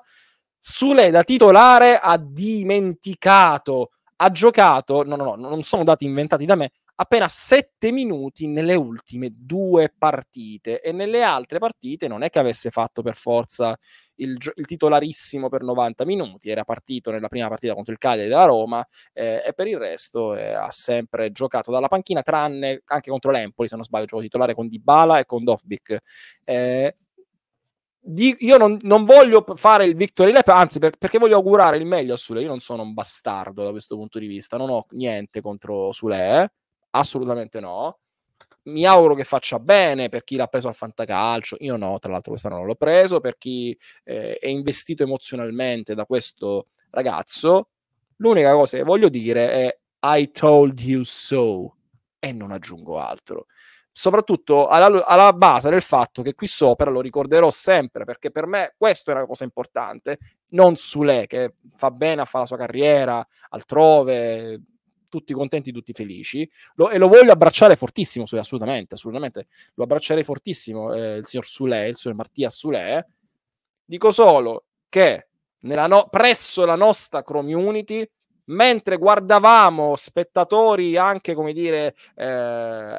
su lei da titolare ha dimenticato, ha giocato, no no no, non sono dati inventati da me, appena 7 minuti nelle ultime due partite e nelle altre partite non è che avesse fatto per forza il, il titolarissimo per 90 minuti, era partito nella prima partita contro il Cagliari della Roma eh, e per il resto eh, ha sempre giocato dalla panchina tranne anche contro l'Empoli se non sbaglio gioco titolare con Dybala e con Dovbik. Eh, io non, non, voglio fare il victory lap, anzi per, perché voglio augurare il meglio a Sule, io non sono un bastardo da questo punto di vista, non ho niente contro Sule, eh. Assolutamente no. Mi auguro che faccia bene per chi l'ha preso al fantacalcio. Io no, tra l'altro, quest'anno non l'ho preso. Per chi eh, è investito emozionalmente da questo ragazzo, l'unica cosa che voglio dire è I told you so e non aggiungo altro. Soprattutto alla, alla, base del fatto che qui sopra lo ricorderò sempre, perché per me questa è una cosa importante, non su lei che fa bene a fare la sua carriera altrove, tutti contenti, tutti felici, lo, e lo voglio abbracciare fortissimo, assolutamente, assolutamente, lo abbraccerei fortissimo eh, il signor Sule, il signor Mattia Sule, dico solo che no- presso la nostra community mentre guardavamo spettatori anche come dire eh,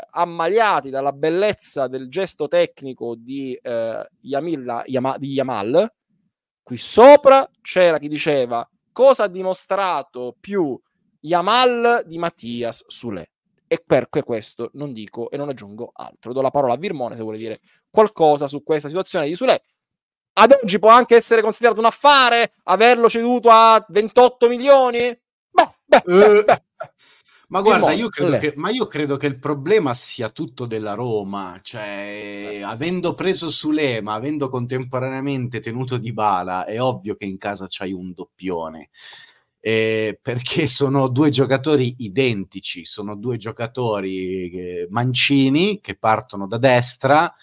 ammaliati dalla bellezza del gesto tecnico di, eh, Yamilla, Yama, di Yamal qui sopra c'era chi diceva cosa ha dimostrato più Yamal di Mattias Sule. E per questo non dico e non aggiungo altro. Do la parola a Virmone se vuole dire qualcosa su questa situazione di Sule. Ad oggi può anche essere considerato un affare averlo ceduto a 28 milioni? Beh, beh, eh, beh, beh. Ma guarda, io credo, che, ma io credo, che, il problema sia tutto della Roma, cioè avendo preso Sule, ma avendo contemporaneamente tenuto Di Bala, è ovvio che in casa c'hai un doppione eh, perché sono due giocatori identici, sono due giocatori eh, mancini che partono da destra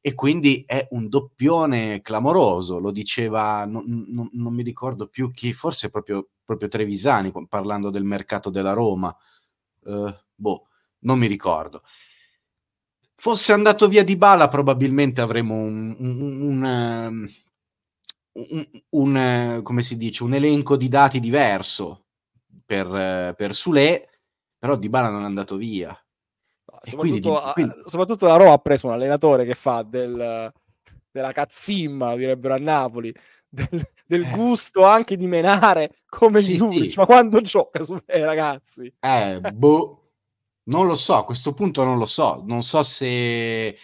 e quindi è un doppione clamoroso, lo diceva, non, non, non mi ricordo più chi, forse proprio, proprio, Trevisani, parlando del mercato della Roma, eh, boh, non mi ricordo. Fosse andato via di bala probabilmente avremmo un, un, un, un ehm, un, un, eh, come si dice, un elenco di dati diverso per, eh, per Sule, però Dybala non è andato via. soprattutto, quindi, quindi... soprattutto, la Roma ha preso un allenatore che fa del, della cazzimma, direbbero a Napoli, del, del eh. gusto anche di menare come sì, Juric, sì. ma cioè, quando gioca su eh, ragazzi? Eh, boh, non lo so, a questo punto non lo so, non so se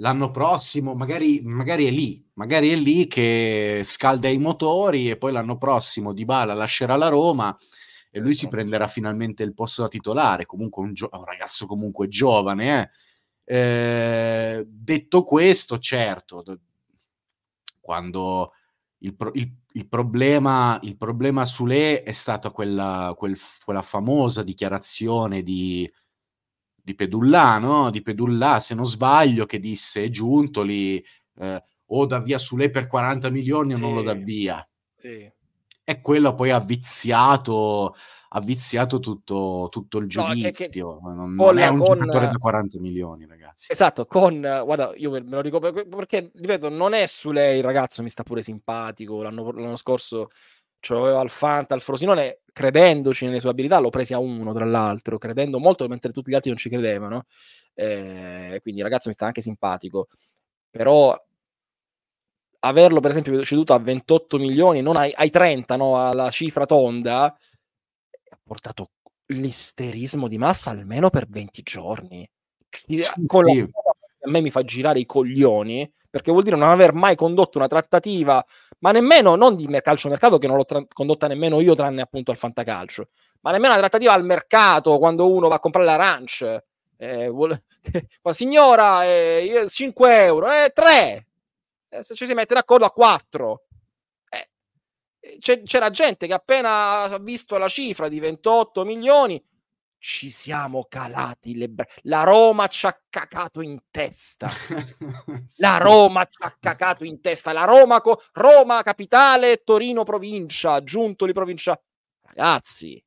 l'anno prossimo, magari, magari, è lì, magari è lì che scalda i motori e poi l'anno prossimo Dybala lascerà la Roma e lui si esatto. prenderà finalmente il posto da titolare, comunque un, gio- un ragazzo comunque giovane. Eh. Eh, detto questo, certo, quando il, pro- il, il, problema, il problema su lei è stata quella, quel, quella famosa dichiarazione di di Pedullà, no? Di Pedullà, se non sbaglio, che disse Giuntoli eh, o da via su lei per 40 milioni o sì, non lo da via. Sì. E quello poi ha viziato, ha viziato tutto, tutto il giudizio. No, che, che non, non è un con... giocatore da 40 milioni, ragazzi. Esatto, con... Guarda, io me lo ricordo perché, ripeto, non è su lei il ragazzo, mi sta pure simpatico. l'anno, l'anno scorso ce l'aveva al Fanta, al Frosinone, credendoci nelle sue abilità, l'ho presi a uno tra l'altro, credendo molto mentre tutti gli altri non ci credevano. Eh, quindi il ragazzo mi sta anche simpatico, però averlo per esempio ceduto a 28 milioni, non ai, ai 30, no, alla cifra tonda, ha portato l'isterismo di massa almeno per 20 giorni. Sì, con sì. la me mi fa girare i coglioni, perché vuol dire non aver mai condotto una trattativa, ma nemmeno, non di calcio mercato, che non l'ho tra- condotta nemmeno io, tranne appunto al fantacalcio, ma nemmeno una trattativa al mercato, quando uno va a comprare la ranch. Eh, vuole... ma signora, eh, 5 euro, eh, 3! Eh, se ci si mette d'accordo a 4. Eh, c'era gente che appena ha visto la cifra di 28 milioni ci siamo calati le braccia. La Roma ci ha cacato in testa. La Roma ci ha cacato in testa. La Roma, co- Roma capitale, Torino provincia, Giuntoli provincia. Ragazzi,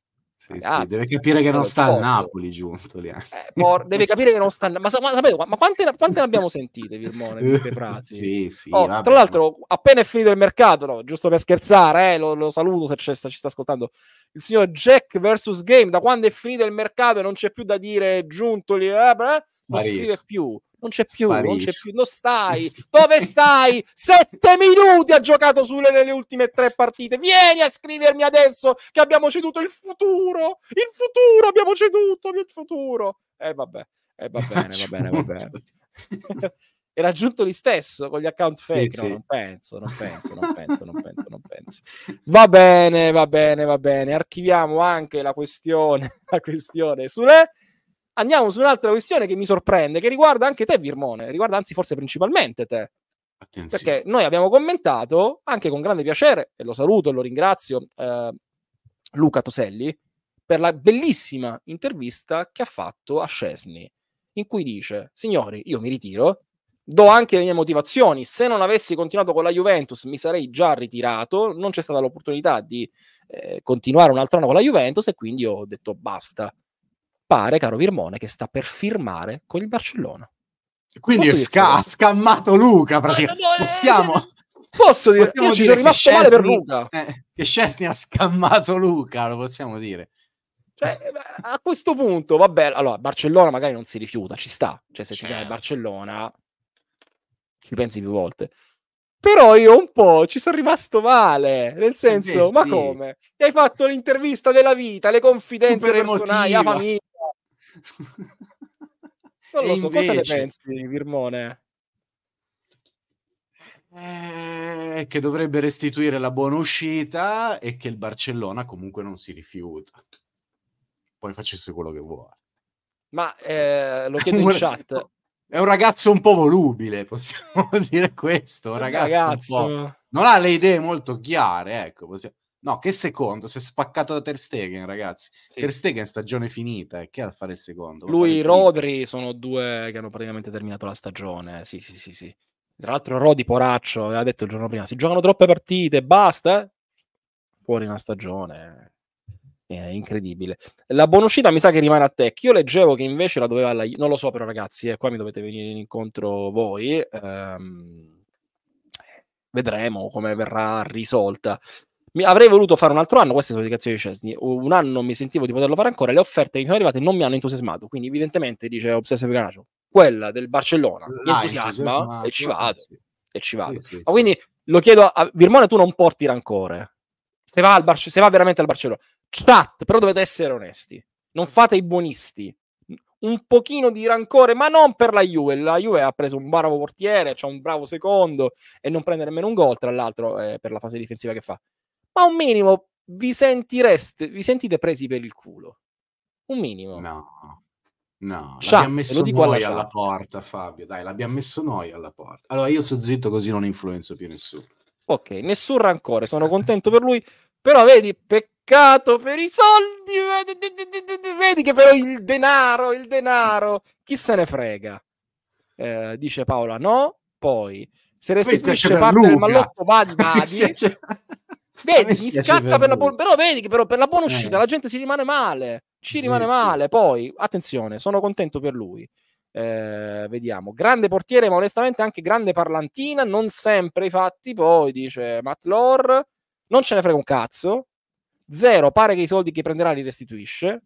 sì, sì, deve capire che non eh, sta a Napoli Giuntoli. Eh. eh, por- deve capire che non sta Ma, ma sapete, ma quante, quante ne abbiamo sentite, Virmone, queste frasi? sì, sì, oh, tra l'altro, appena è finito il mercato, no, giusto per scherzare, eh, lo, lo, saluto se ci sta, ci sta ascoltando, il signor Jack vs. Game, da quando è finito il mercato e non c'è più da dire Giuntoli, eh, non scrive più non c'è più, Sparisci. non c'è più, non stai, dove stai? Sette minuti ha giocato sulle nelle ultime tre partite, vieni a scrivermi adesso che abbiamo ceduto il futuro, il futuro abbiamo ceduto, il futuro. E eh, vabbè, e eh, va bene, va bene, va bene. E raggiunto lì stesso con gli account fake. Sì, no, sì. non penso, non penso, non penso, non penso, non penso. Va bene, va bene, va bene. Archiviamo anche la questione, la questione sulle andiamo su un'altra questione che mi sorprende, che riguarda anche te, Virmone, riguarda anzi forse principalmente te. Attenzione. Perché noi abbiamo commentato anche con grande piacere, e lo saluto e lo ringrazio, eh, Luca Toselli, per la bellissima intervista che ha fatto a Scesni, in cui dice, signori, io mi ritiro, do anche le mie motivazioni. Se non avessi continuato con la Juventus, mi sarei già ritirato. Non c'è stata l'opportunità di eh, continuare un altro anno con la Juventus, e quindi ho detto basta pare, caro Virmone, che sta per firmare con il Barcellona. Quindi ha sca- scammato Luca, praticamente. No, eh, Possiamo... No, Posso dire, possiamo io ci sono rimasto Scesni, male per Luca. Eh, che Scesni ha scammato Luca, lo possiamo dire. Cioè, eh, a questo punto, vabbè, allora, Barcellona magari non si rifiuta, ci sta. Cioè, se certo. ti chiami certo. Barcellona, ci pensi più volte. Però io un po' ci sono rimasto male, nel senso, eh, ma sì. come? Ti hai fatto l'intervista della vita, le confidenze Super personali, emotiva. la famiglia, non lo so, invece... cosa ne pensi, Virmone? Eh, che dovrebbe restituire la buona uscita e che il Barcellona comunque non si rifiuta. Poi facesse quello che vuole. Ma eh, lo chiedo in chat. È un ragazzo un po' volubile, possiamo dire questo. Un ragazzo, ragazzo... Non ha le idee molto chiare, ecco. Possiamo... No, che secondo? Si è spaccato da Ter Stegen, ragazzi. Sì. Ter Stegen stagione finita, e che ha da fare il secondo? Lui e Rodri finita. sono due che hanno praticamente terminato la stagione. Sì, sì, sì, sì. Tra l'altro Rodi Poraccio aveva detto il giorno prima, si giocano troppe partite, basta. Eh". Fuori una stagione. Eh, è incredibile. La buonuscita mi sa che rimane a te. Io leggevo che invece la doveva la... Non lo so però ragazzi, eh, qua mi dovete venire in incontro voi. Ehm... Vedremo come verrà risolta mi, avrei voluto fare un altro anno, queste sono le indicazioni di Cesni, un anno mi sentivo di poterlo fare ancora, le offerte che mi sono arrivate non mi hanno entusiasmato, quindi evidentemente dice Obsessive Granaccio, quella del Barcellona, mi entusiasma e ci vado, sì. e ci vado. Sì, sì, Ma quindi lo chiedo a Virmone, tu non porti rancore, se va, al Barce- se va veramente al Barcellona. Chat, però dovete essere onesti, non fate i buonisti, un pochino di rancore, ma non per la Juve. La Juve ha preso un bravo portiere, c'ha un bravo secondo e non prende nemmeno un gol, tra l'altro, eh, per la fase difensiva che fa ma un minimo vi sentireste, vi sentite presi per il culo. Un minimo. No. No, Ciao, l'abbiamo messo noi alla, alla porta, Fabio. Dai, l'abbiamo messo noi alla porta. Allora io sto zitto così non influenzo più nessuno. Ok, nessun rancore, sono contento per lui, però vedi, peccato per i soldi. Vedi che però il denaro, il denaro, chi se ne frega? Eh, dice Paola, no, poi se restituisce parte del mallotto Bagdadi. Vedi, mi scazza per, la buona, però vedi che però per la buona eh. uscita eh. la gente si rimane male, ci sì, rimane sì. male. Poi, attenzione, sono contento per lui. Eh, vediamo, grande portiere, ma onestamente anche grande parlantina. Non sempre i fatti. Poi dice Matt Lore, non ce ne frega un cazzo. Zero, pare che i soldi che prenderà li restituisce.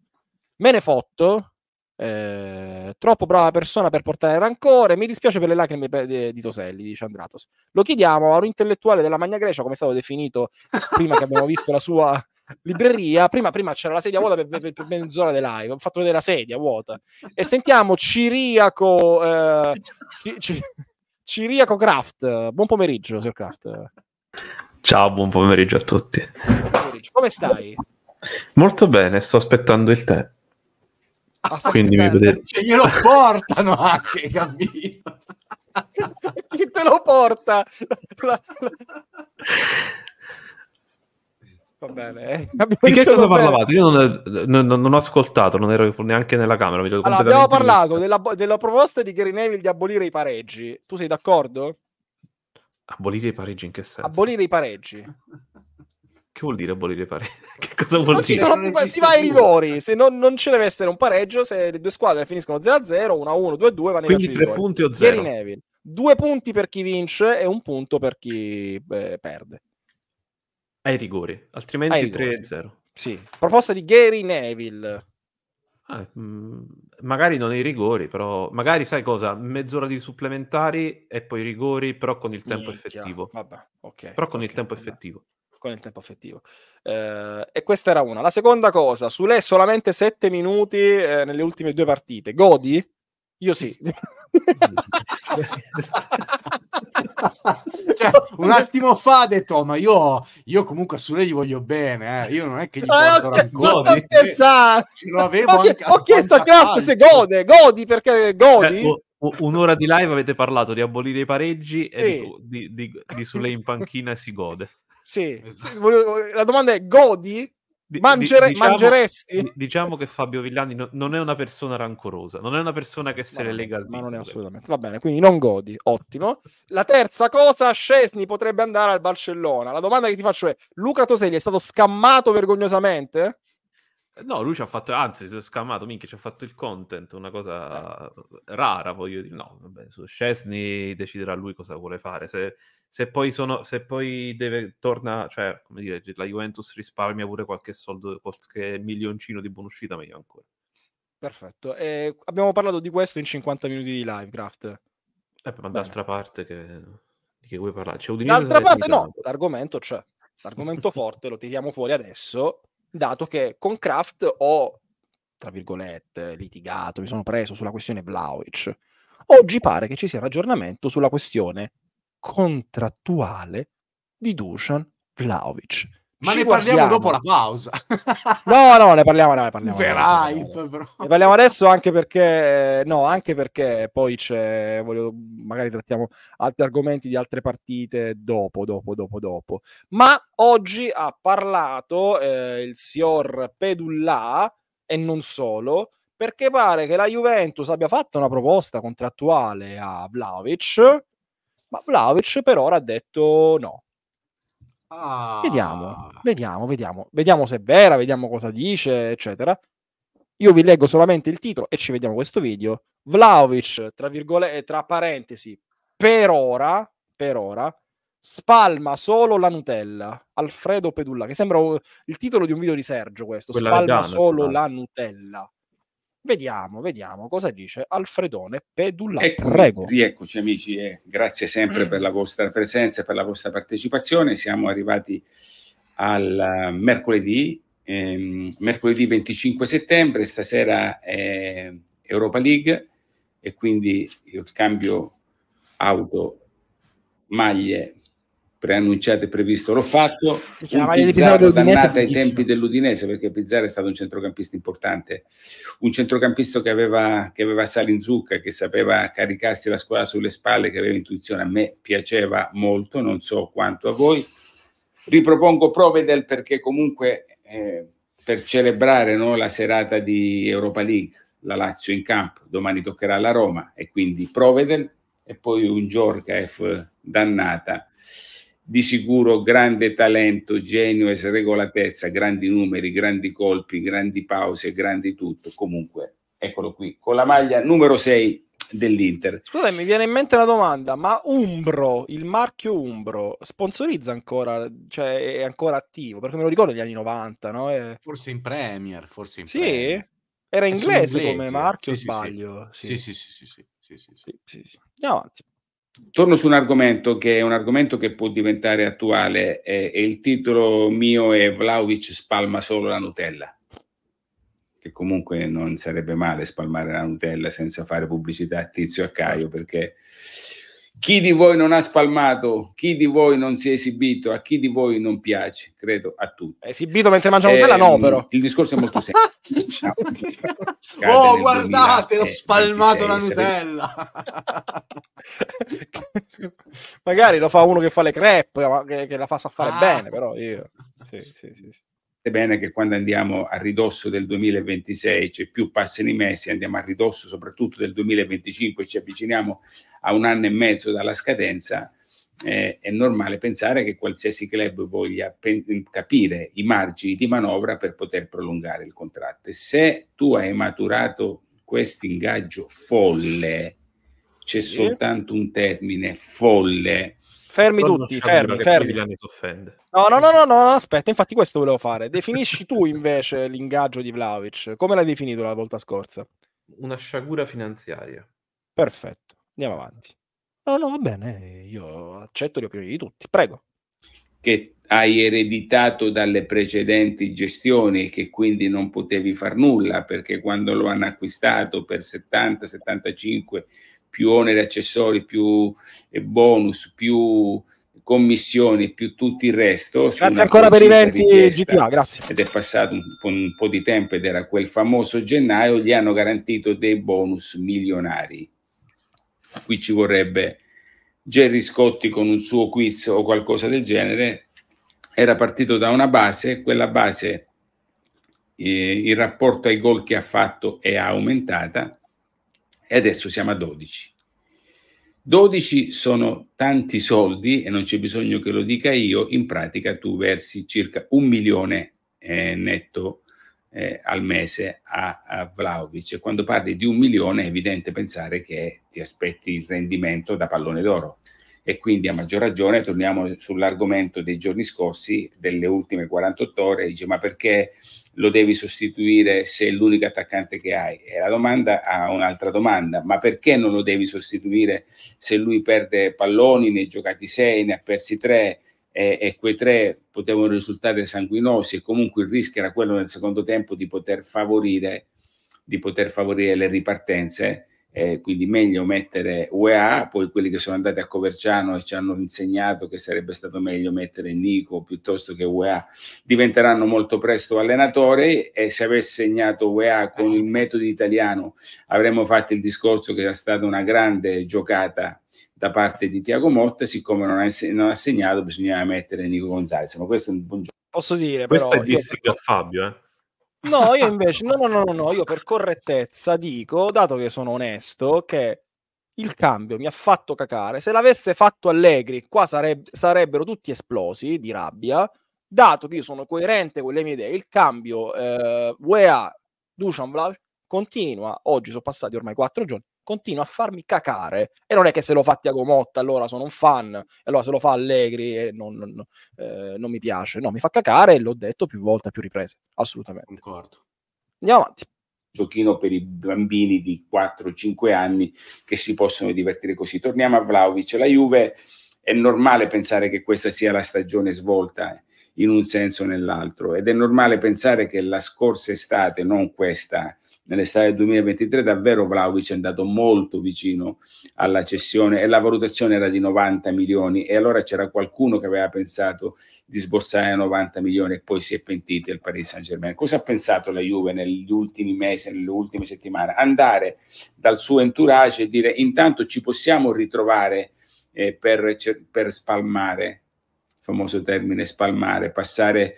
Me ne fotto. Eh, troppo brava persona per portare rancore. Mi dispiace per le lacrime di Toselli, dice Andratos. Lo chiediamo a un intellettuale della Magna Grecia, come è stato definito prima che abbiamo visto la sua libreria. Prima, prima c'era la sedia vuota per, per, per, mezz'ora di live. Ho fatto vedere la sedia vuota. E sentiamo Ciriaco. Eh, ci, ci, Ciriaco Craft. Buon pomeriggio, signor Craft. Ciao, buon pomeriggio a tutti. Pomeriggio. Come stai? Molto bene, sto aspettando il tè. Basta Quindi mi vedete. Cioè, glielo portano anche, capito? Chi te lo porta? Va bene. Eh. Di che cosa parlavate? Io non, non, non, ho ascoltato, non ero neanche nella camera. Allora, abbiamo parlato della, della, proposta di Gary Neville di abolire i pareggi. Tu sei d'accordo? Abolire i pareggi in che senso? Abolire i pareggi. Che vuol dire abolire pareggio? che cosa vuol non dire? Non più... si va ai rigori. Se non, non, ce deve essere un pareggio, se le due squadre finiscono 0-0, 1-1, 2-2, vanno Quindi 3 punti o 0. Due punti per chi vince e un punto per chi beh, perde. Ai rigori, altrimenti ai rigori. 3-0. Sì, proposta di Gary Neville. Ah, mh, mm, magari non i rigori, però magari sai cosa? Mezz'ora di supplementari e poi rigori, però con il tempo Minchia. effettivo. Vabbè, ok. Però con okay, il tempo vabbè. effettivo con il tempo effettivo. Eh, e questa era una. La seconda cosa, su lei solamente sette minuti eh, nelle ultime due partite. Godi? Io sì. cioè, un attimo fa ha detto oh, ma io, io comunque a lei gli voglio bene eh. io non è che gli voglio bene. ancora ce l'avevo ho, anche ho chiesto a Kraft se gode godi perché godi eh, un'ora di live avete parlato di abolire i pareggi sì. e di, di, di, di Sule in panchina si gode sì, esatto. sì la domanda è godi? Mangere, diciamo, mangeresti? Diciamo che Fabio Villani no, non è una persona rancorosa, non è una persona che se le lega al Ma non è assolutamente. Va bene, quindi non godi, ottimo. La terza cosa, Scesni potrebbe andare al Barcellona. La domanda che ti faccio è, Luca Toselli è stato scammato vergognosamente? Eh, no, lui ci ha fatto, anzi, si è scammato, minchia, ci ha fatto il content, una cosa rara, voglio dire. No, vabbè, su Scesni deciderà lui cosa vuole fare. Se se poi, sono, se poi deve, torna, cioè, come dire, la Juventus risparmia pure qualche soldo, qualche milioncino di buonuscita, meglio ancora. Perfetto. Eh, abbiamo parlato di questo in 50 minuti di live, Graft. Eh, ma d'altra parte, che, di che vuoi parlare? C'è d'altra parte no, l'argomento c'è. L'argomento forte lo tiriamo fuori adesso, dato che con Kraft ho, tra virgolette, litigato, mi sono preso sulla questione Vlaovic. Oggi pare che ci sia un aggiornamento sulla questione contrattuale di Dusan Vlaovic. Ma Ci ne guardiamo. parliamo dopo la pausa. no, no, ne parliamo, no, ne parliamo. Super adesso, hype, bro. Ne parliamo adesso anche perché, no, anche perché poi c'è, voglio, magari trattiamo altri argomenti di altre partite dopo, dopo, dopo, dopo. Ma oggi ha parlato eh, il signor Pedulla e non solo, perché pare che la Juventus abbia fatto una proposta contrattuale a Vlaovic ma Vlaovic per ora ha detto no. Ah. Vediamo, vediamo, vediamo, vediamo se è vera, vediamo cosa dice, eccetera. Io vi leggo solamente il titolo e ci vediamo questo video. Vlaovic, tra virgolette, eh, tra parentesi, per ora, per ora, spalma solo la Nutella. Alfredo Pedulla, che sembra uh, il titolo di un video di Sergio questo, Quella spalma vegana, solo la Nutella. Vediamo, vediamo cosa dice Alfredone Pedulla. Ecco, Prego. Rieccoci amici e eh, grazie sempre per la vostra presenza e per la vostra partecipazione. Siamo arrivati al mercoledì, ehm, mercoledì 25 settembre, stasera è Europa League e quindi io cambio auto, maglie preannunciato e previsto, l'ho fatto. Un Pizzaro dannata ai tempi dell'Udinese, perché Pizzaro è stato un centrocampista importante, un centrocampista che aveva, che aveva sale in zucca, che sapeva caricarsi la squadra sulle spalle, che aveva intuizione. A me piaceva molto, non so quanto a voi. Ripropongo Provedel perché comunque eh, per celebrare no, la serata di Europa League, la Lazio in campo, domani toccherà la Roma e quindi Provedel e poi un Giorgaev dannata di sicuro grande talento, genio e sregolatezza, grandi numeri, grandi colpi, grandi pause, grandi tutto. Comunque, eccolo qui, con la maglia numero 6 dell'Inter. Scusate, mi viene in mente una domanda, ma Umbro, il marchio Umbro, sponsorizza ancora, cioè è ancora attivo? Perché me lo ricordo negli anni 90, no? È... Eh, forse in Premier, forse in sì? Premier. Era inglese, inglese, come marchio, sì, sbaglio. Sì sì. Sì, sì, sì, sì, sì. Andiamo avanti torno su un argomento che è un argomento che può diventare attuale eh, e il titolo mio è Vlaovic spalma solo la Nutella, che comunque non sarebbe male spalmare la Nutella senza fare pubblicità a Tizio e a Caio perché chi di voi non ha spalmato, chi di voi non si è esibito, a chi di voi non piace, credo a tutti. Esibito mentre mangia Nutella? Eh, no, ehm, però. Il discorso è molto semplice. no. oh, guardate, 2000, ho eh, spalmato 26, la Nutella. Magari lo fa uno che fa le crepe, che, che la fa sa fare ah. bene, però io. Sì, sì, sì. sì bene che quando andiamo a ridosso del 2026, cioè più passano i mesi, andiamo a ridosso soprattutto del 2025, ci avviciniamo a un anno e mezzo dalla scadenza, eh, è normale pensare che qualsiasi club voglia capire i margini di manovra per poter prolungare il contratto. E se tu hai maturato questo ingaggio folle, c'è soltanto un termine folle Fermi non tutti, fermi, fermi. No, no, no, no, no, aspetta, infatti questo volevo fare. Definisci tu invece l'ingaggio di Vlaovic. Come l'hai definito la volta scorsa? Una sciagura finanziaria. Perfetto, andiamo avanti. No, no, va bene, io accetto le opinioni di tutti. Prego. Che hai ereditato dalle precedenti gestioni che quindi non potevi far nulla perché quando lo hanno acquistato per 70, 75 più oneri accessori, più eh, bonus, più commissioni, più tutto il resto. Grazie ancora per i 20 GPA, grazie. Ed è passato un po', un po' di tempo ed era quel famoso gennaio, gli hanno garantito dei bonus milionari. Qui ci vorrebbe Gerry Scotti con un suo quiz o qualcosa del genere, era partito da una base, quella base eh, il rapporto ai gol che ha fatto è aumentata, e adesso siamo a 12. 12 sono tanti soldi e non c'è bisogno che lo dica io, in pratica tu versi circa un milione eh, netto eh, al mese a, a Vlaovic e quando parli di un milione è evidente pensare che ti aspetti il rendimento da pallone d'oro e quindi a maggior ragione torniamo sull'argomento dei giorni scorsi, delle ultime 48 ore, dice ma perché lo devi sostituire se è l'unico attaccante che hai? E la domanda ha un'altra domanda, ma perché non lo devi sostituire se lui perde palloni, ne ha giocati sei, ne ha persi tre e, e quei tre potevano risultare sanguinosi e comunque il rischio era quello nel secondo tempo di poter favorire, di poter favorire le ripartenze eh, quindi meglio mettere UEA, poi quelli che sono andati a Coverciano e ci hanno insegnato che sarebbe stato meglio mettere Nico piuttosto che UEA, diventeranno molto presto allenatori e se avesse segnato UEA con il metodo italiano avremmo fatto il discorso che era stata una grande giocata da parte di Tiago Motta, siccome non ha, non ha segnato bisognava mettere Nico Gonzalez, ma questo è un buon gioco. Posso dire questo però... Questo è dissing io... a Fabio, eh? No, io invece, no, no, no, no, io per correttezza dico, dato che sono onesto, che il cambio mi ha fatto cacare. Se l'avesse fatto Allegri, qua sareb- sarebbero tutti esplosi di rabbia. Dato che io sono coerente con le mie idee, il cambio eh, UEA Dusan continua. Oggi sono passati ormai quattro giorni continua a farmi cacare. E non è che se lo fa Tiago Motta allora sono un fan, e allora se lo fa Allegri e eh, non, non, eh, non, mi piace. No, mi fa cacare e l'ho detto più volte, più riprese. Assolutamente. Concordo. Andiamo avanti. Giochino per i bambini di 4-5 anni che si possono divertire così. Torniamo a Vlaovic. La Juve è normale pensare che questa sia la stagione svolta. Eh, in un senso o nell'altro. Ed è normale pensare che la scorsa estate, non questa, nell'estate 2023 davvero Vlaovic è andato molto vicino alla cessione e la valutazione era di 90 milioni e allora c'era qualcuno che aveva pensato di sborsare 90 milioni e poi si è pentito il Paris Saint Germain. Cosa ha pensato la Juve negli ultimi mesi, nelle ultime settimane? Andare dal suo entourage e dire intanto ci possiamo ritrovare eh, per, per spalmare, famoso termine spalmare, passare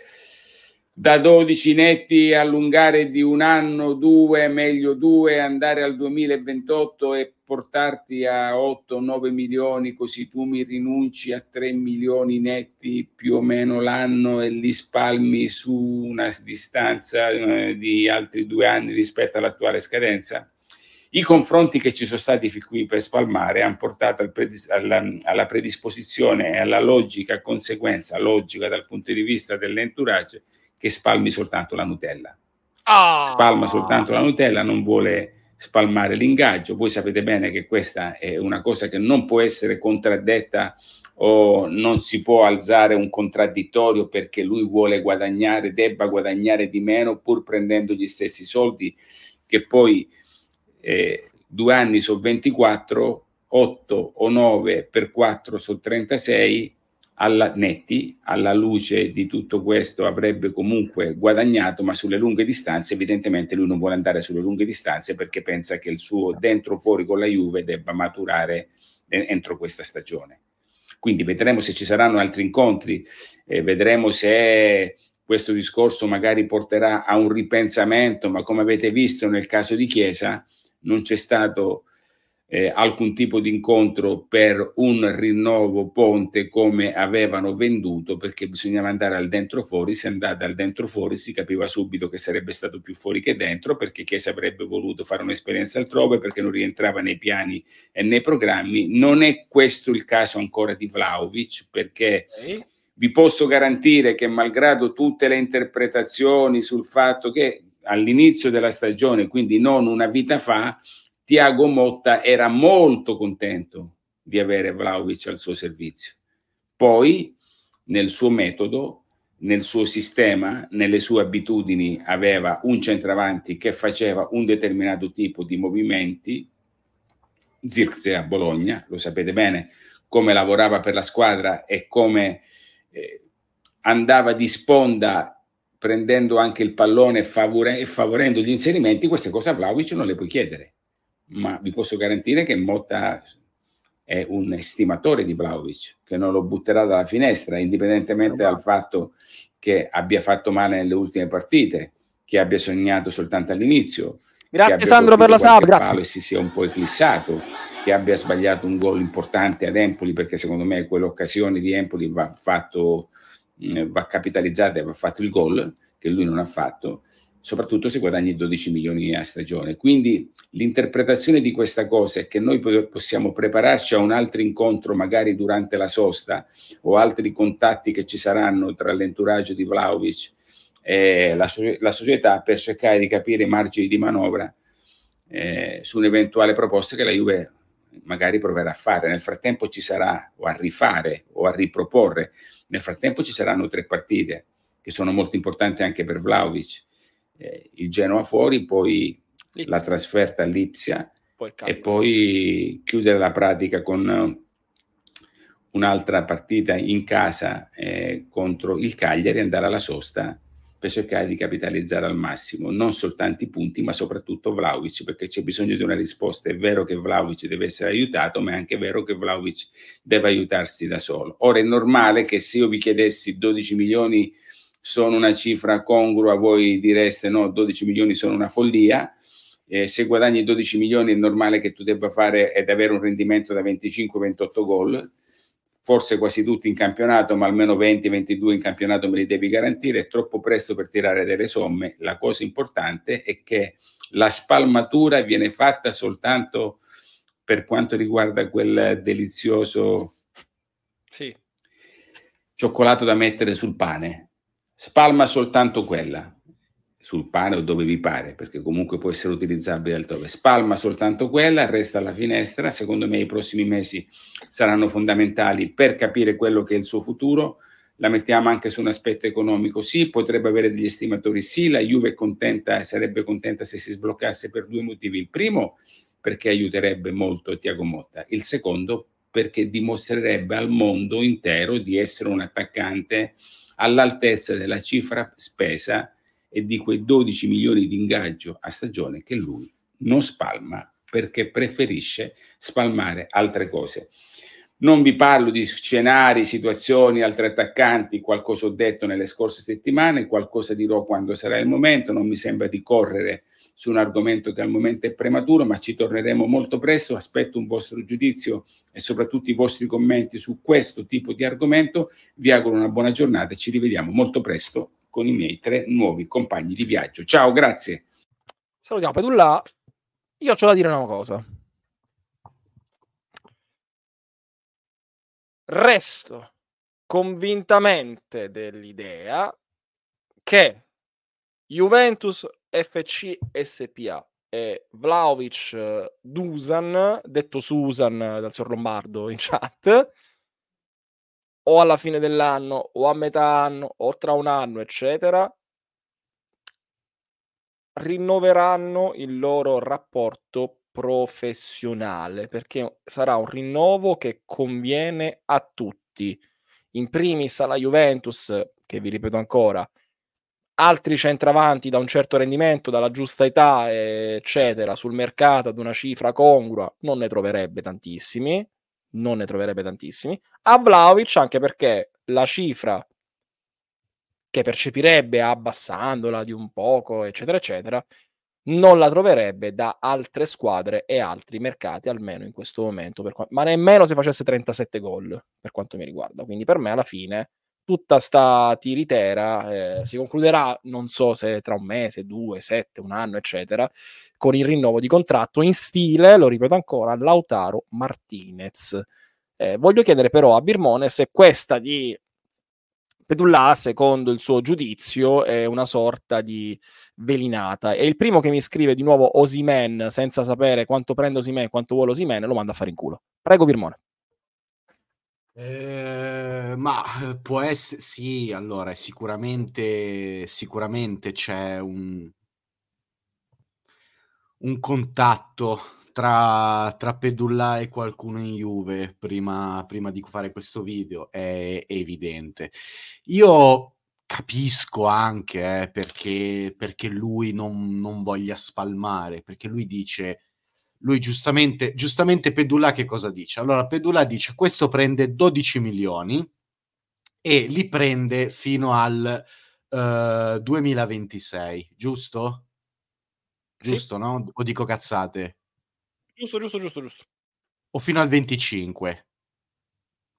da 12 netti allungare di un anno, due, meglio due, andare al 2028 e portarti a 8-9 milioni, così tu mi rinunci a 3 milioni netti più o meno l'anno e li spalmi su una distanza eh, di altri due anni rispetto all'attuale scadenza. I confronti che ci sono stati qui per spalmare hanno portato al predis- alla, alla, predisposizione e alla logica conseguenza, logica dal punto di vista dell'entourage, che spalmi soltanto la Nutella. Oh. Spalma soltanto la Nutella, non vuole spalmare l'ingaggio. Voi sapete bene che questa è una cosa che non può essere contraddetta o non si può alzare un contraddittorio perché lui vuole guadagnare, debba guadagnare di meno pur prendendo gli stessi soldi che poi eh, due anni su 24, 8 o 9 per 4 su 36 alla Netti, alla luce di tutto questo avrebbe comunque guadagnato, ma sulle lunghe distanze evidentemente lui non vuole andare sulle lunghe distanze perché pensa che il suo dentro fuori con la Juve debba maturare eh, entro questa stagione. Quindi vedremo se ci saranno altri incontri, eh, vedremo se questo discorso magari porterà a un ripensamento, ma come avete visto nel caso di Chiesa non c'è stato eh, alcun tipo di incontro per un rinnovo ponte come avevano venduto perché bisognava andare al dentro fuori, se andate al dentro fuori si capiva subito che sarebbe stato più fuori che dentro perché Chiesa avrebbe voluto fare un'esperienza altrove perché non rientrava nei piani e nei programmi. Non è questo il caso ancora di Vlaovic perché... Vi posso garantire che malgrado tutte le interpretazioni sul fatto che all'inizio della stagione, quindi non una vita fa, Tiago Motta era molto contento di avere Vlaovic al suo servizio. Poi, nel suo metodo, nel suo sistema, nelle sue abitudini, aveva un centravanti che faceva un determinato tipo di movimenti. Zirkzee a Bologna, lo sapete bene, come lavorava per la squadra e come eh, andava di sponda prendendo anche il pallone e, favore- favorendo gli inserimenti, queste cose a Vlaovic non le puoi chiedere ma vi posso garantire che Motta è un estimatore di Vlaovic, che non lo butterà dalla finestra, indipendentemente dal fatto che abbia fatto male nelle ultime partite, che abbia sognato soltanto all'inizio. Grazie Sandro per la sub, grazie. si sia un po' eclissato, che abbia sbagliato un gol importante ad Empoli, perché secondo me quell'occasione di Empoli va, fatto, mm, va capitalizzata e va fatto il gol, che lui non ha fatto soprattutto se guadagni 12 milioni a stagione. Quindi l'interpretazione di questa cosa è che noi possiamo prepararci a un altro incontro magari durante la sosta o altri contatti che ci saranno tra l'entourage di Vlaovic e la, la società per cercare di capire i margini di manovra eh, su un'eventuale proposta che la Juve magari proverà a fare. Nel frattempo ci sarà o a rifare o a riproporre. Nel frattempo ci saranno tre partite che sono molto importanti anche per Vlaovic eh, il Genoa fuori, poi Lipsia. la trasferta all'Ipsia poi e poi chiudere la pratica con eh, un'altra partita in casa eh, contro il Cagliari e andare alla sosta per cercare di capitalizzare al massimo non soltanto i punti ma soprattutto Vlaovic perché c'è bisogno di una risposta è vero che Vlaovic deve essere aiutato ma è anche vero che Vlaovic deve aiutarsi da solo ora è normale che se io vi chiedessi 12 milioni sono una cifra congrua, voi direste no, 12 milioni sono una follia. Eh, se guadagni 12 milioni è normale che tu debba fare ed avere un rendimento da 25-28 gol, forse quasi tutti in campionato, ma almeno 20-22 in campionato me li devi garantire, è troppo presto per tirare delle somme. La cosa importante è che la spalmatura viene fatta soltanto per quanto riguarda quel delizioso sì. cioccolato da mettere sul pane spalma soltanto quella sul pane o dove vi pare, perché comunque può essere utilizzabile altrove. Spalma soltanto quella, resta alla finestra. Secondo me i prossimi mesi saranno fondamentali per capire quello che è il suo futuro. La mettiamo anche su un aspetto economico, sì, potrebbe avere degli estimatori, sì, la Juve è contenta, sarebbe contenta se si sbloccasse per due motivi. Il primo, perché aiuterebbe molto Tiago Motta. Il secondo, perché dimostrerebbe al mondo intero di essere un attaccante all'altezza della cifra spesa e di quei 12 milioni di ingaggio a stagione che lui non spalma perché preferisce spalmare altre cose. Non vi parlo di scenari, situazioni altri attaccanti, qualcosa ho detto nelle scorse settimane, qualcosa dirò quando sarà il momento, non mi sembra di correre su un argomento che al momento è prematuro, ma ci torneremo molto presto. Aspetto un vostro giudizio e soprattutto i vostri commenti su questo tipo di argomento. Vi auguro una buona giornata e ci rivediamo molto presto con i miei tre nuovi compagni di viaggio. Ciao, grazie. Salutiamo Petulla. Io ho da dire una cosa. Resto convintamente dell'idea che Juventus FC SPA. E Vlaovic eh, Dusan, detto Susan eh, dal signor Lombardo in chat, o alla fine dell'anno, o a metà anno, o tra un anno, eccetera, rinnoveranno il loro rapporto professionale perché sarà un rinnovo che conviene a tutti. In primis alla Juventus, che vi ripeto ancora, altri centravanti da un certo rendimento, dalla giusta età, eccetera, sul mercato ad una cifra congrua, non ne troverebbe tantissimi. Non ne troverebbe tantissimi. A Vlaovic, anche perché la cifra che percepirebbe abbassandola di un poco, eccetera, eccetera, non la troverebbe da altre squadre e altri mercati, almeno in questo momento, qua... ma nemmeno se facesse 37 gol, per quanto mi riguarda. Quindi per me alla fine tutta sta tiritera eh, si concluderà, non so se tra un mese, due, sette, un anno, eccetera, con il rinnovo di contratto in stile, lo ripeto ancora, Lautaro Martinez. Eh, voglio chiedere però a Birmone se questa di Pedulla, secondo il suo giudizio, è una sorta di velinata. E il primo che mi scrive di nuovo Osimen, senza sapere quanto prende Osimen, quanto vuole Osimen, lo manda a fare in culo. Prego, Birmone. Ehm, eh, ma può essere, sì, allora sicuramente, sicuramente c'è un, un contatto tra, tra Pedulla e qualcuno in Juve prima, prima di fare questo video, è, è evidente. Io capisco anche eh, perché, perché, lui non, non voglia spalmare, perché lui dice lui giustamente, giustamente Pedula che cosa dice? Allora Pedula dice questo prende 12 milioni e li prende fino al uh, 2026, giusto? Giusto, sì. no? O dico cazzate? Giusto, giusto, giusto, giusto. O fino al 25?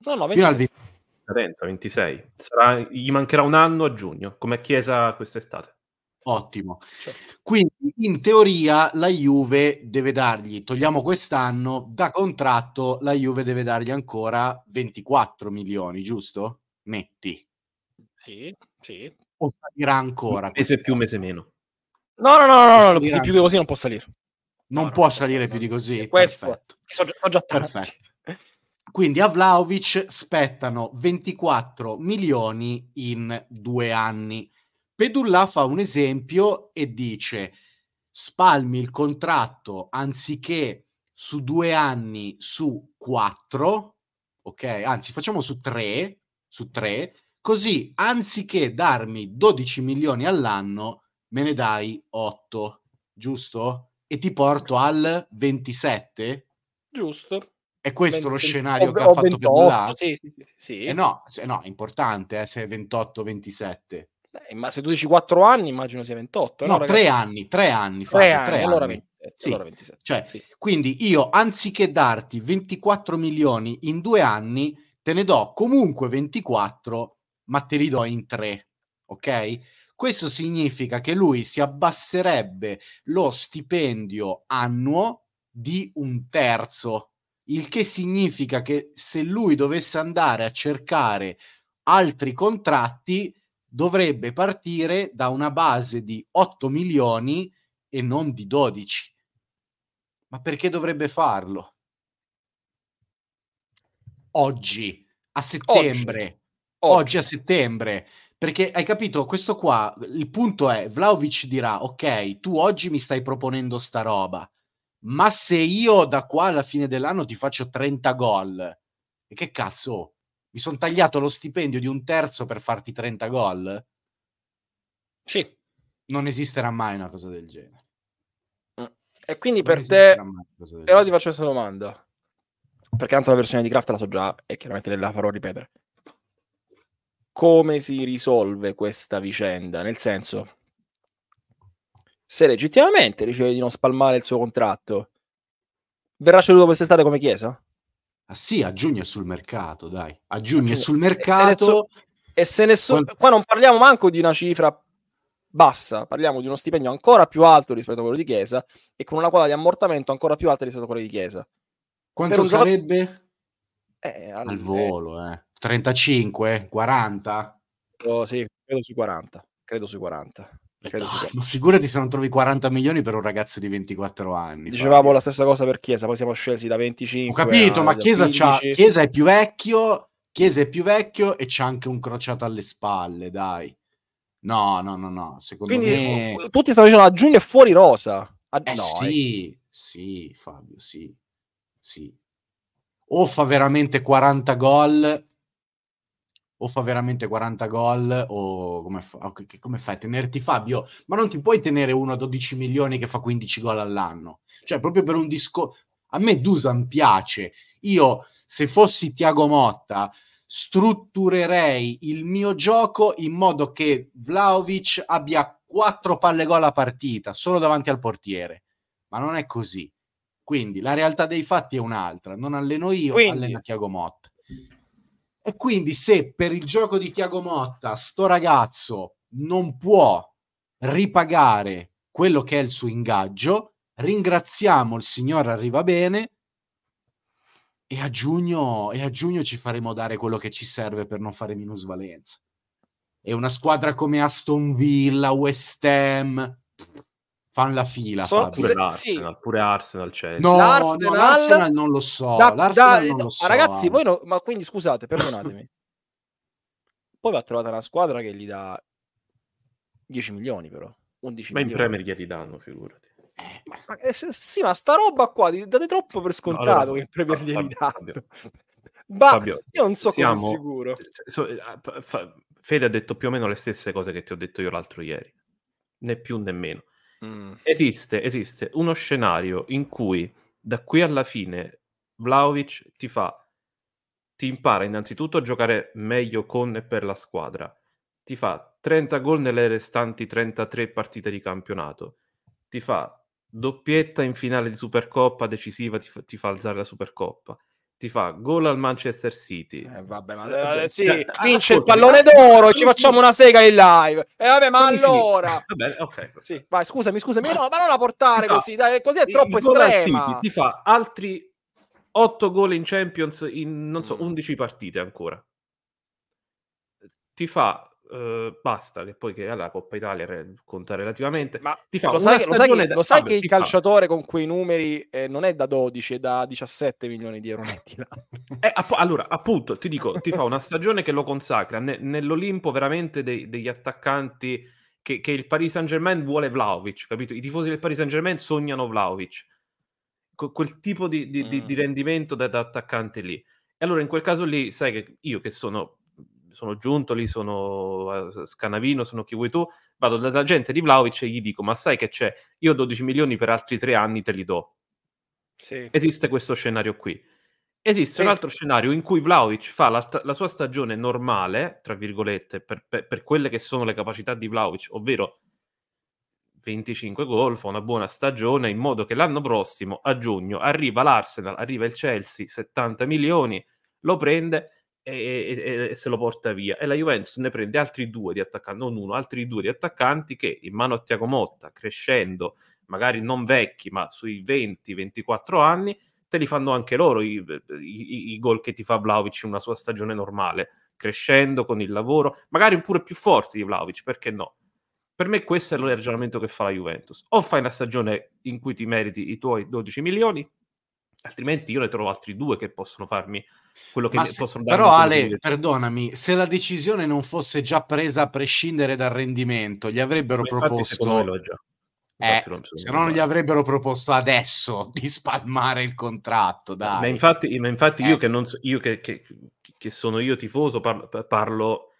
No, no, 26. Fino al 20... 26. Sarà... Gli mancherà un anno a giugno, come Chiesa quest'estate. Ottimo. Certo. Quindi in teoria la Juve deve dargli, togliamo quest'anno, da contratto la Juve deve dargli ancora 24 milioni, giusto? Metti. Sì, sì. O salirà ancora. Un mese più, un mese meno. No, no, no, no, no più, più di così non può salire. Non no, può non salire più di così. Questo, Perfetto. sono già, sono già Perfetto. Quindi a Vlaovic spettano 24 milioni in due anni Pedulla fa un esempio e dice spalmi il contratto anziché su due anni su quattro, ok? Anzi, facciamo su tre, su tre, così anziché darmi 12 milioni all'anno, me ne dai 8, giusto? E ti porto al 27? Giusto. È questo 20, lo scenario o, che o ha fatto 28, Pedulla? Sì, sì, sì. Eh no, no, è importante eh, se è 28-27. Dai, eh, ma se tu dici 4 anni, immagino sia 28. Eh, no, no anni, 3 anni. Fabio, 3 anni, 3 allora anni. 27. Sì. Allora 27. Cioè, sì. Quindi io, anziché darti 24 milioni in due anni, te ne do comunque 24, ma te li do in 3. Ok? Questo significa che lui si abbasserebbe lo stipendio annuo di un terzo, il che significa che se lui dovesse andare a cercare altri contratti, dovrebbe partire da una base di 8 milioni e non di 12. Ma perché dovrebbe farlo? Oggi, a settembre. Oggi, Oggi a settembre. Perché hai capito, questo qua, il punto è, Vlaovic dirà, ok, tu oggi mi stai proponendo sta roba, ma se io da qua alla fine dell'anno ti faccio 30 gol, e che cazzo, mi sono tagliato lo stipendio di un terzo per farti 30 gol. Sì. Non esisterà mai una cosa del genere. Mm. E quindi non per te, però ti faccio questa domanda, perché tanto la versione di Craft la so già e chiaramente la farò ripetere. Come si risolve questa vicenda? Nel senso, se legittimamente riceve di non spalmare il suo contratto, verrà ceduto quest'estate come chiesa? Ah, sì, a giugno è sul mercato, dai. A giugno è sul mercato. E se nessuno... Qual... Qua non parliamo manco di una cifra bassa, parliamo di uno stipendio ancora più alto rispetto a quello di Chiesa e con una quota di ammortamento ancora più alta rispetto a quella di Chiesa. Quanto sarebbe? Giocatore... Eh, al... al, eh. volo, eh. 35, 40? Oh, sì, credo sui 40, credo sui 40. Credo ah, ma figurati se non trovi 40 milioni per un ragazzo di 24 anni. Dicevamo poi. la stessa cosa per Chiesa, poi siamo scesi da 25. Ho capito, a, ma Chiesa, Chiesa, è più vecchio, Chiesa è più vecchio e c'ha anche un crociato alle spalle, dai. No, no, no, no, secondo Quindi, me... Oh, oh, tutti stanno dicendo a ah, giugno è fuori rosa. A... Ah, eh, no, sì, eh. sì, Fabio, sì, sì. O fa veramente 40 gol o fa veramente 40 gol o come, fa, come fai a tenerti Fabio? Ma non ti puoi tenere uno a 12 milioni che fa 15 gol all'anno. Cioè, proprio per un discorso... A me Dusan piace. Io, se fossi Tiago Motta, strutturerei il mio gioco in modo che Vlaovic abbia quattro palle gol a partita, solo davanti al portiere. Ma non è così. Quindi la realtà dei fatti è un'altra. Non alleno io, Quindi, allena Tiago Motta. E quindi se per il gioco di Tiago Motta sto ragazzo non può ripagare quello che è il suo ingaggio, ringraziamo il signor Arriva Bene e a, giugno, e a giugno ci faremo dare quello che ci serve per non fare minusvalenza. E una squadra come Aston Villa, West Ham, Fan la fila. So, se, pure, sì. Arsenal, pure Arsenal c'è. No, L'Arsenal... no, l'Arsenal non lo so. Da, da, non lo so ragazzi, eh. voi no, ma quindi scusate, perdonatemi. Poi va trovata una squadra che gli dà 10 milioni, però. 11 ma milioni. in Premier glieli danno, figurati. Eh, ma, ma, eh, sì, ma sta roba qua date troppo per scontato no, allora, che in Premier no, glieli danno. Bah, io non so siamo, cosa sicuro. Cioè, cioè, so, eh, Fede ha detto più o meno le stesse cose che ti ho detto io l'altro ieri, né più né meno. Mm. Esiste, esiste uno scenario in cui da qui alla fine Vlaovic ti fa, ti impara innanzitutto a giocare meglio con e per la squadra, ti fa 30 gol nelle restanti 33 partite di campionato, ti fa doppietta in finale di Supercoppa decisiva, ti fa, ti fa alzare la Supercoppa ti fa gol al Manchester City. Eh, vabbè, ma... eh, sì, cioè, vince ascolta, il pallone d'oro e ci facciamo una sega in live. E eh, vabbè, ma allora... Vabbè, ok. Sì, vai, scusami, scusami, ma... no, ma non la portare fa... così, dai, così è troppo estremo. ti fa altri 8 gol in Champions in, non so, 11 mm. partite ancora. Ti fa Uhm, basta che poi che alla Coppa Italia conta relativamente. Ma ti fa lo, sai che, lo sai che, da... lo sai ah, che il calciatore fa. con quei numeri eh, non è da 12, è da 17 milioni di euro netti. eh, app- allora, appunto, ti dico, ti fa una stagione che lo consacra ne- nell'Olimpo veramente dei- degli attaccanti che-, che il Paris Saint-Germain vuole Vlaovic, capito? I tifosi del Paris Saint-Germain sognano Vlaovic. Co- quel tipo di, di-, mm. di rendimento da-, da attaccante lì. E allora in quel caso lì, sai che io che sono sono giunto lì, sono eh, Scanavino, sono chi vuoi tu, vado dalla gente di Vlaovic e gli dico, ma sai che c'è? Io ho 12 milioni per altri tre anni te li do. Sì. Esiste questo scenario qui. Esiste sì. un altro scenario in cui Vlaovic fa la, la sua stagione normale, tra virgolette, per, per, per, quelle che sono le capacità di Vlaovic, ovvero 25 gol, fa una buona stagione, in modo che l'anno prossimo, a giugno, arriva l'Arsenal, arriva il Chelsea, 70 milioni, lo prende e, e, e, se lo porta via. E la Juventus ne prende altri due di attaccanti, non uno, altri due di attaccanti che in mano a Tiago Motta, crescendo, magari non vecchi, ma sui 20-24 anni, te li fanno anche loro i, i, i gol che ti fa Vlaovic in una sua stagione normale, crescendo con il lavoro, magari pure più forti di Vlaovic, perché no? Per me questo è il ragionamento che fa la Juventus. O fai una stagione in cui ti meriti i tuoi 12 milioni, altrimenti io ne trovo altri due che possono farmi quello che se, possono dare. Però Ale, perdonami, se la decisione non fosse già presa a prescindere dal rendimento, gli avrebbero Infatti, proposto... Eh, se no non gli avrebbero proposto adesso di spalmare il contratto. Dai. Ma infatti, ma infatti eh. io, che, non so, io che, che, che, sono io tifoso parlo, parlo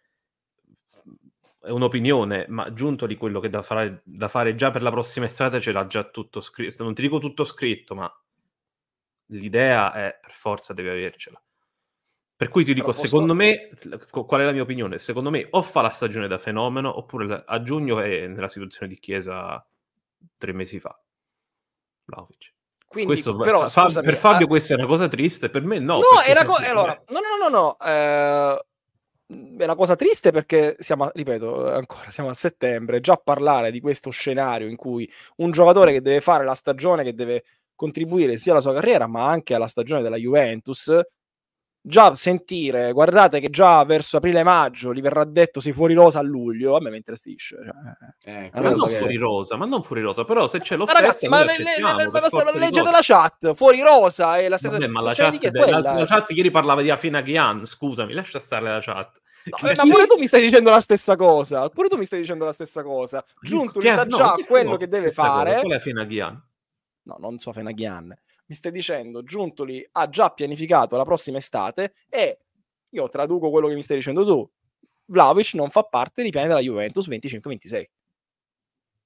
è un'opinione, ma giunto di quello che da fare, da fare già per la prossima estate ce l'ha già tutto scritto. Non ti dico tutto scritto, ma l'idea è per forza deve avercela. Per cui ti dico, posso... secondo me, qual è la mia opinione? Secondo me o fa la stagione da fenomeno, oppure a giugno è nella situazione di Chiesa tre mesi fa. Vlaovic. Quindi, questo, però, fa, scusami, per Fabio ah, questa è una cosa triste, per me no. No, è una cosa... Eh, allora, no, no, no, no. Eh, è una cosa triste perché siamo, ripeto, eh, ancora siamo a settembre, già parlare di questo scenario in cui un giocatore che deve fare la stagione, che deve contribuire sia alla sua carriera ma anche alla stagione della Juventus. Già sentire, guardate che già verso aprile-maggio gli verrà detto sei fuori rosa a luglio, a me mi intristisce. Cioè, eh, ma eh, eh. non fuori rosa, ma non fuori rosa, però se c'è l'offerta... Ma ragazzi, ma le, le, le, basta la legge della chat, fuori rosa è la stessa... Vabbè, ma cioè, la chat, di la, la chat ieri parlava di Afina Ghian, scusami, lascia stare la chat. No, eh, ma pure tu mi stai dicendo la stessa cosa. Pure tu mi stai dicendo la stessa cosa. Giunto che, sa no, quello che deve fare. Cosa, qual è Afina Ghian? no, non so Fenaghian, mi stai dicendo Giuntoli ha già pianificato la prossima estate e io traduco quello che mi stai dicendo tu, Vlaovic non fa parte dei piani della Juventus 25-26.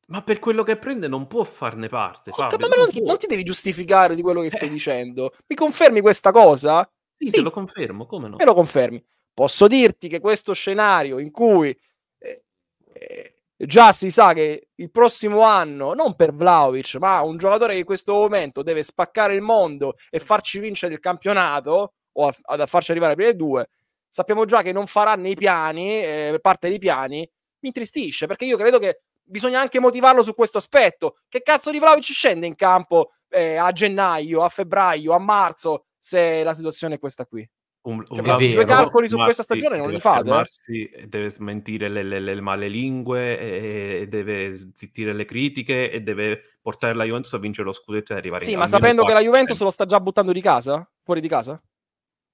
Ma per quello che prende non può farne parte. Fabio, oh, non, ti, non, ti devi giustificare di quello che stai eh. dicendo. Mi confermi questa cosa? Sì, sì, te lo confermo, come no? Me lo confermi. Posso dirti che questo scenario in cui eh, eh, già si sa che il prossimo anno, non per Vlaovic, ma un giocatore che in questo momento deve spaccare il mondo e farci vincere il campionato o a, a farci arrivare prima dei due, sappiamo già che non farà nei piani, eh, parte dei piani, mi intristisce perché io credo che bisogna anche motivarlo su questo aspetto. Che cazzo di Vlaovic scende in campo eh, a gennaio, a febbraio, a marzo, se la situazione è questa qui? un, un cioè, due calcoli su questa stagione non li fate eh? deve smentire le, le, le male lingue e, e, deve zittire le critiche e deve portare la Juventus a vincere lo scudetto e arrivare sì ma sapendo che la Juventus eh. lo sta già buttando di casa fuori di casa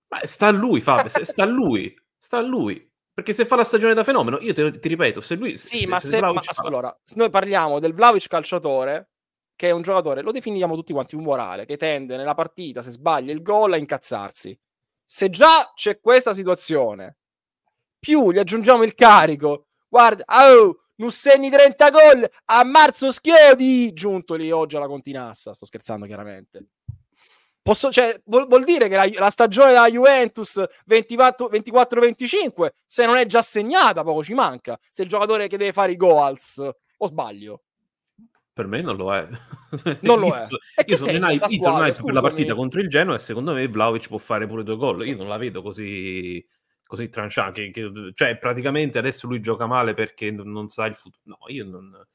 ma sta a lui Fabio sta a lui sta a lui perché se fa la stagione da fenomeno, io te, ti ripeto, se lui... Sì, se, ma se... se Vlaovic... ma, allora, noi parliamo del Vlaovic calciatore, che è un giocatore, lo definiamo tutti quanti un morale, che tende nella partita, se sbaglia il gol, a incazzarsi se già c'è questa situazione, più gli aggiungiamo il carico, guarda, oh, non segni 30 gol a marzo schiodi, giunto lì oggi alla continassa, sto scherzando chiaramente. Posso, cioè, vuol, vuol, dire che la, la, stagione della Juventus 24-25, se non è già segnata, poco ci manca. Se il giocatore che deve fare i goals, o sbaglio? Per me non lo è. Non lo è. io, sono in hype, per la partita contro il Genoa e secondo me Vlaovic può fare pure due gol. Io non la vedo così, così tranciata. Cioè, praticamente adesso lui gioca male perché non, sa il futuro. No, io non...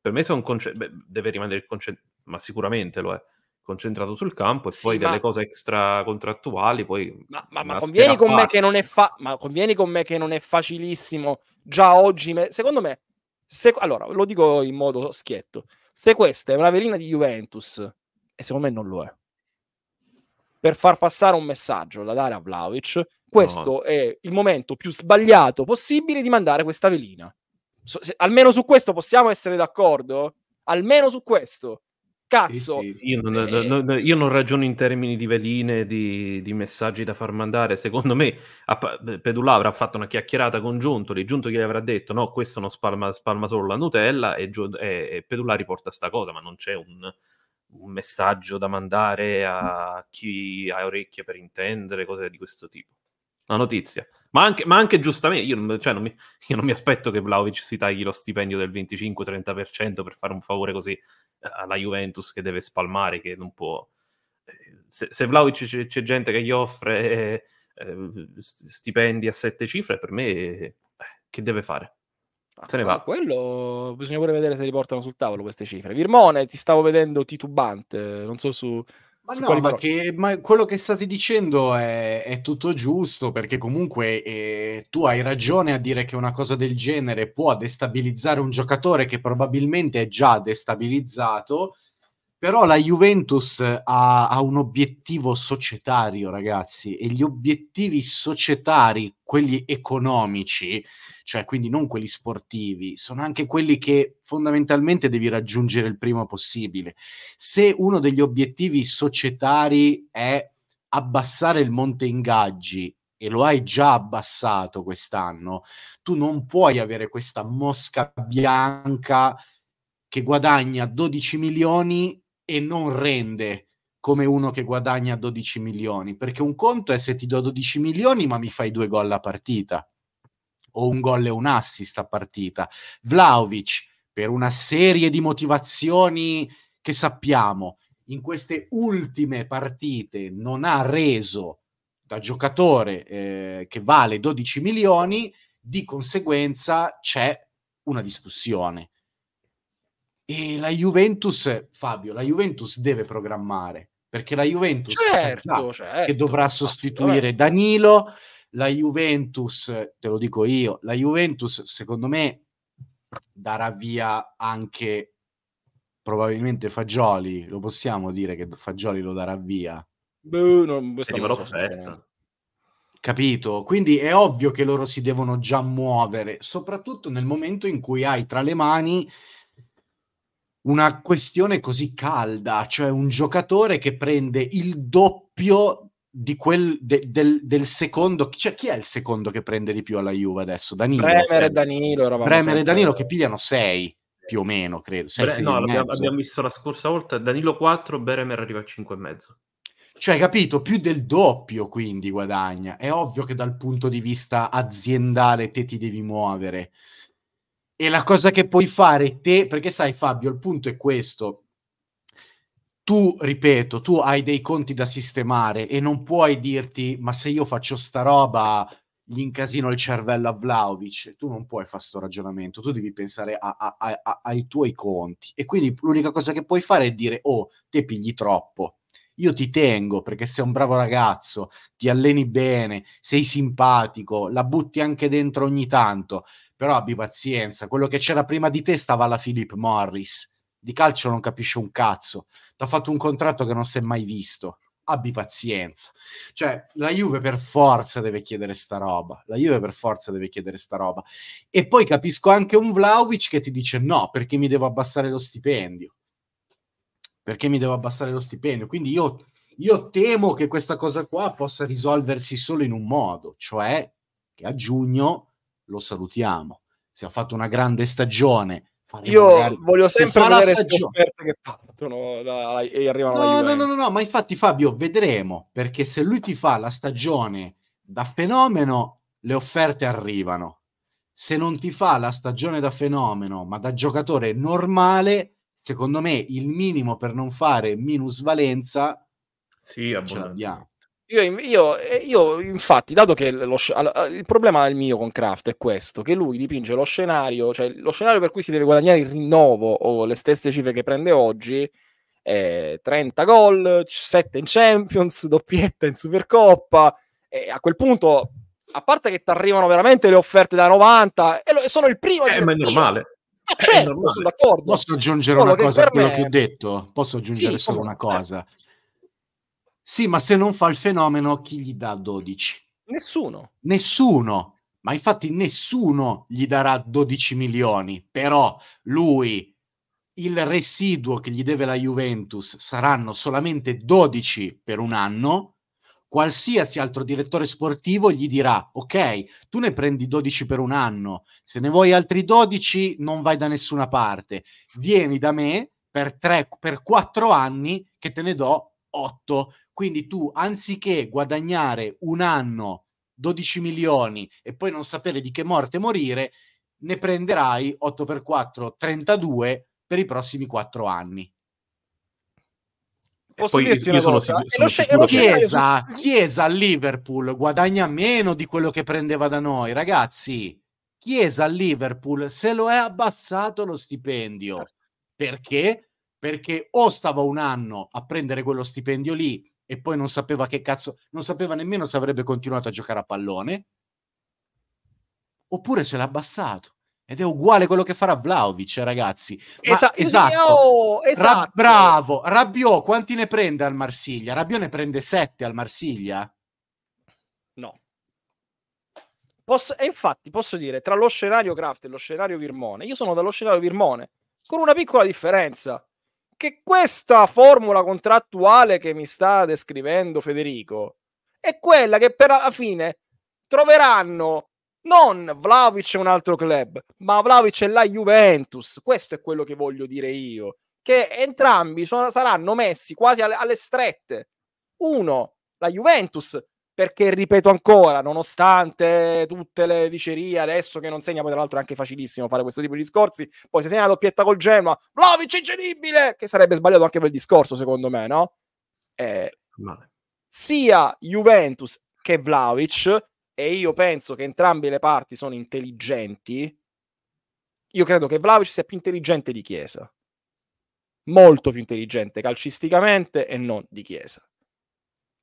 Per me sono conce- Beh, deve rimanere concentrato, ma sicuramente lo è concentrato sul campo e sì, poi ma... delle cose extra contrattuali. Poi ma, ma, ma convieni, con fa- convieni, con me che non è facilissimo già oggi. Me- secondo me se, allora, lo dico in modo schietto. Se questa è una velina di Juventus, e secondo me non lo è, per far passare un messaggio da dare a Vlaovic, questo no. è il momento più sbagliato possibile di mandare questa velina. So, se, almeno su questo possiamo essere d'accordo? Almeno su questo. Cazzo, sì, sì. Io, non, eh, eh... non, io, non, ragiono in termini di veline, di, di messaggi da far mandare. Secondo me, eh, Pedulla avrà fatto una chiacchierata con Giuntoli. Giuntoli gli avrà detto: No, questo non spalma, spalma solo la Nutella. E, Giu- e, e Pedulla riporta sta cosa, ma non c'è un, un messaggio da mandare a chi ha orecchie per intendere, cose di questo tipo la notizia. Ma anche, ma anche giustamente, io non, cioè non mi, io non, mi, aspetto che Vlaovic si tagli lo stipendio del 25-30% per fare un favore così eh, alla Juventus che deve spalmare, che non può... Eh, se, se Vlaovic c'è, c'è, gente che gli offre eh, eh stipendi a sette cifre, per me eh, che deve fare? Ah, se ne va. Ah, quello bisogna pure vedere se riportano sul tavolo queste cifre. Virmone, ti stavo vedendo titubante, non so su, ma no, ma, che, ma, quello che state dicendo è, è tutto giusto, perché comunque eh, tu hai ragione a dire che una cosa del genere può destabilizzare un giocatore che probabilmente è già destabilizzato però la Juventus eh, ha, ha, un obiettivo societario, ragazzi, e gli obiettivi societari, quelli economici, cioè quindi non quelli sportivi, sono anche quelli che fondamentalmente devi raggiungere il prima possibile. Se uno degli obiettivi societari è abbassare il monte ingaggi e lo hai già abbassato quest'anno, tu non puoi avere questa mosca bianca che guadagna 12 milioni e non rende come uno che guadagna 12 milioni, perché un conto è se ti do 12 milioni ma mi fai due gol a partita, o un gol e un assist a partita. Vlaovic, per una serie di motivazioni che sappiamo, in queste ultime partite non ha reso da giocatore eh, che vale 12 milioni, di conseguenza c'è una discussione. E la Juventus, Fabio, la Juventus deve programmare, perché la Juventus certo, certo. che dovrà sostituire Vabbè. Danilo, la Juventus, te lo dico io, la Juventus secondo me darà via anche probabilmente Fagioli, lo possiamo dire che Fagioli lo darà via. Beh, non, lo non l'offerta. Capito? Quindi è ovvio che loro si devono già muovere, soprattutto nel momento in cui hai tra le mani una questione così calda, cioè un giocatore che prende il doppio di quel, de, del, del, secondo, cioè chi è il secondo che prende di più alla Juve adesso? Danilo. Bremer e Danilo. Bremer e Danilo che pigliano 6 più o meno, credo. Sei, Bre- sei no, l'abbiamo, l'abbiamo visto la scorsa volta, Danilo 4, Bremer arriva a e mezzo. Cioè, capito, più del doppio quindi guadagna. È ovvio che dal punto di vista aziendale te ti devi muovere. E la cosa che puoi fare te, perché sai Fabio, il punto è questo. Tu, ripeto, tu hai dei conti da sistemare e non puoi dirti, ma se io faccio sta roba gli incasino il cervello a Vlaovic, tu non puoi fare questo ragionamento, tu devi pensare a, a, a, ai tuoi conti. E quindi l'unica cosa che puoi fare è dire, oh, te pigli troppo, io ti tengo perché sei un bravo ragazzo, ti alleni bene, sei simpatico, la butti anche dentro ogni tanto, però abbi pazienza, quello che c'era prima di te stava alla Philip Morris, di calcio non capisce un cazzo, ti ha fatto un contratto che non si è mai visto, abbi pazienza. Cioè, la Juve per forza deve chiedere sta roba, la Juve per forza deve chiedere sta roba. E poi capisco anche un Vlaovic che ti dice no, perché mi devo abbassare lo stipendio. Perché mi devo abbassare lo stipendio? Quindi io, io temo che questa cosa qua possa risolversi solo in un modo, cioè che a giugno lo salutiamo. Se ha fatto una grande stagione, io magari... voglio sempre se vedere queste offerte che partono da, e arrivano no, no, no, no, no, ma infatti Fabio, vedremo, perché se lui ti fa la stagione da fenomeno, le offerte arrivano. Se non ti fa la stagione da fenomeno, ma da giocatore normale, secondo me il minimo per non fare minusvalenza sì, ce l'abbiamo. Io, io, eh, io, infatti, dato che lo, eh, il problema del mio con Kraft è questo, che lui dipinge lo scenario, cioè lo scenario per cui si deve guadagnare il rinnovo o le stesse cifre che prende oggi, eh, 30 gol, 7 in Champions, doppietta in Supercoppa, e a quel punto, a parte che ti arrivano veramente le offerte da 90, e, sono il primo... Eh, ma è normale. Ah, certo, sono d'accordo. Posso aggiungere Solo una cosa a quello me... che ho detto? Posso aggiungere sì, solo una cosa? Sì, ma se non fa il fenomeno, chi gli dà 12? Nessuno. Nessuno. Ma infatti nessuno gli darà 12 milioni, però lui il residuo che gli deve la Juventus saranno solamente 12 per un anno, qualsiasi altro direttore sportivo gli dirà ok, tu ne prendi 12 per un anno, se ne vuoi altri 12 non vai da nessuna parte, vieni da me per, tre, per 4 anni che te ne do 8. Quindi tu, anziché guadagnare un anno 12 milioni e poi non sapere di che morte morire, ne prenderai 8x4 32 per i prossimi 4 anni. E Posso dirti una cosa? Sono, sono chiesa, chiesa a Liverpool guadagna meno di quello che prendeva da noi, ragazzi. Chiesa a Liverpool se lo è abbassato lo stipendio. Certo. Perché? Perché o stava un anno a prendere quello stipendio lì e poi non sapeva che cazzo, non sapeva nemmeno se avrebbe continuato a giocare a pallone, oppure se l'ha abbassato. Ed è uguale quello che farà Vlaovic, ragazzi. Ma, Esa- esatto. Oh, esatto. Ra- bravo. Rabiot, quanti ne prende al Marsiglia? Rabiot ne prende 7 al Marsiglia? No. Posso, e infatti posso dire, tra lo scenario Craft e lo scenario Virmone, io sono dallo scenario Virmone, con una piccola differenza che questa formula contrattuale che mi sta descrivendo Federico è quella che per la fine troveranno non Vlaovic e un altro club, ma Vlaovic e la Juventus. Questo è quello che voglio dire io. Che entrambi sono, saranno messi quasi alle, alle strette. Uno, la Juventus perché ripeto ancora, nonostante tutte le dicerie adesso che non segna, poi tra l'altro è anche facilissimo fare questo tipo di discorsi, poi se segna la doppietta col Genoa, Vlaovic incenibile, che sarebbe sbagliato anche quel discorso secondo me, no? Eh, no. sia Juventus che Vlaovic, e io penso che entrambe le parti sono intelligenti, io credo che Vlaovic sia più intelligente di Chiesa, molto più intelligente calcisticamente e non di Chiesa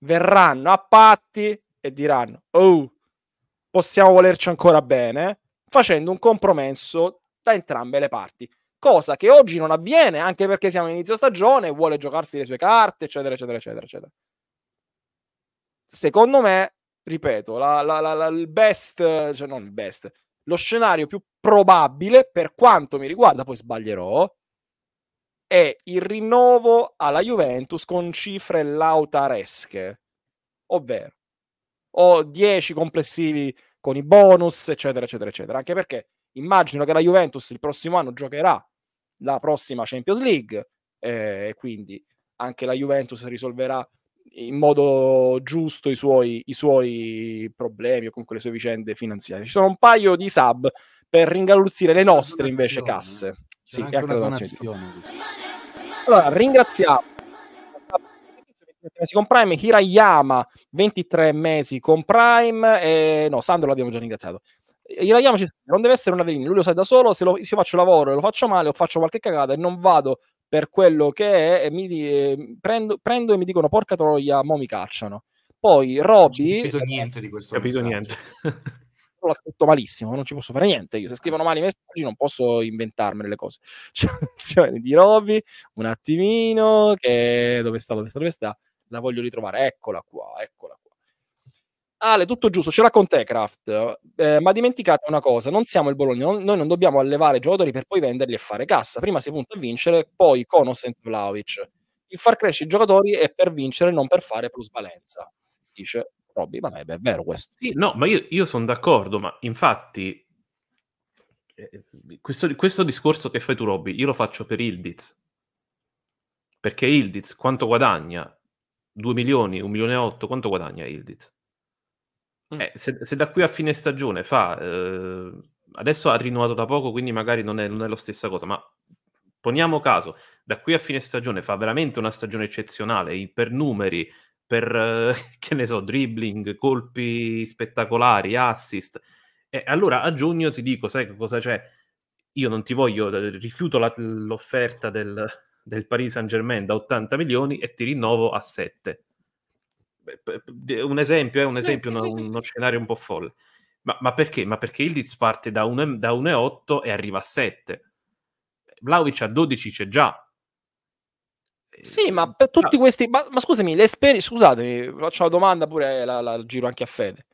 verranno a patti e diranno, oh, possiamo volerci ancora bene, facendo un compromesso da entrambe le parti. Cosa che oggi non avviene, anche perché siamo inizio stagione, vuole giocarsi le sue carte, eccetera, eccetera, eccetera, eccetera. Secondo me, ripeto, la, la, la, il best, cioè non il best, lo scenario più probabile, per quanto mi riguarda, poi sbaglierò, è il rinnovo alla Juventus con cifre lautaresche, ovvero o 10 complessivi con i bonus, eccetera, eccetera, eccetera. Anche perché immagino che la Juventus il prossimo anno giocherà la prossima Champions League eh, e quindi anche la Juventus risolverà in modo giusto i suoi, i suoi problemi o comunque le sue vicende finanziarie. Ci sono un paio di sub per ringaluzzire le nostre invece casse. Sì, è anche una donazione. Allora, ringraziamo mesi con Prime, Hirayama 23 mesi con Prime, e... no, Sandro l'abbiamo già ringraziato. Hirayama ci scrive, non deve essere una velina, lui lo sa da solo, se, lo, se io faccio lavoro e lo faccio male o faccio qualche cagata e non vado per quello che è, mi eh, prendo, prendo, e mi dicono porca troia, mo mi cacciano. Poi Robby... Non ho capito niente di questo. Capito niente. l'ha scritto malissimo, non ci posso fare niente. Io se scrivono male i messaggi non posso inventarmene le cose. C'è un'azione di Robby, un attimino, che dove sta, dove sta, dove sta, la voglio ritrovare. Eccola qua, eccola qua. Ale, tutto giusto, ce l'ha con te, Craft. Eh, ma dimenticate una cosa: non siamo il Bologna, non, noi non dobbiamo allevare giocatori per poi venderli e fare cassa. Prima si punta a vincere, poi con o senza Vlaovic. Il far crescere i giocatori è per vincere, non per fare plusvalenza, dice Robby, ma è vero eh, questo. Sì, no, ma io, io sono d'accordo, ma infatti eh, eh, questo, questo, discorso che fai tu, Robby, io lo faccio per Ildiz. Perché Ildiz quanto guadagna? 2 milioni, 1 milione e 8, quanto guadagna Ildiz? Mm. Eh, se, se, da qui a fine stagione fa... Eh, adesso ha rinnovato da poco, quindi magari non è, non è la stessa cosa, ma poniamo caso, da qui a fine stagione fa veramente una stagione eccezionale, per numeri, per, eh, che ne so, dribbling, colpi spettacolari, assist. E allora a giugno ti dico, sai che cosa c'è? Io non ti voglio, eh, rifiuto la, l'offerta del, del Paris Saint Germain da 80 milioni e ti rinnovo a 7. Un esempio, è eh, un eh, esempio, no, uno, uno scenario un po' folle. Ma, ma, perché? Ma perché il Diz parte da 1,8 e arriva a 7. Vlaovic a 12 c'è già, sì, ma per tutti ah. questi... Ma, ma scusami, l'esper... scusatemi, faccio la domanda pure, la, eh, la, la giro anche a Fede.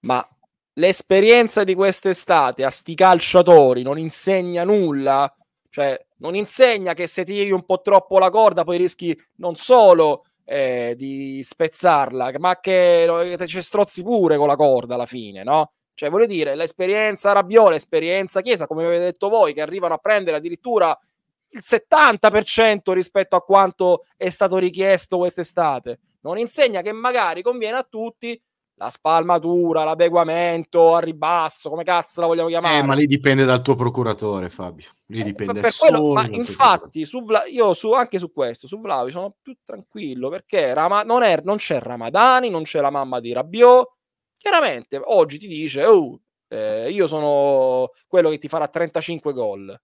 Ma l'esperienza di quest'estate a sti calciatori non insegna nulla? Cioè, non insegna che se tiri un po' troppo la corda poi rischi non solo eh, di spezzarla, ma che te ci strozzi pure con la corda alla fine, no? Cioè, voglio dire, l'esperienza Rabiò, l'esperienza Chiesa, come avete detto voi, che arrivano a prendere addirittura il 70% rispetto a quanto è stato richiesto quest'estate. Non insegna che magari conviene a tutti la spalmatura, l'adeguamento al ribasso, come cazzo la vogliamo chiamare. Eh, ma lì dipende dal tuo procuratore, Fabio. Lì dipende eh, per quello, ma infatti, su Vla- io su, anche su questo, su Vlaovic sono più tranquillo perché Rama- non, è, non, c'è Ramadani, non c'è la mamma di Rabiot. Chiaramente oggi ti dice, oh, eh, io sono quello che ti farà 35 gol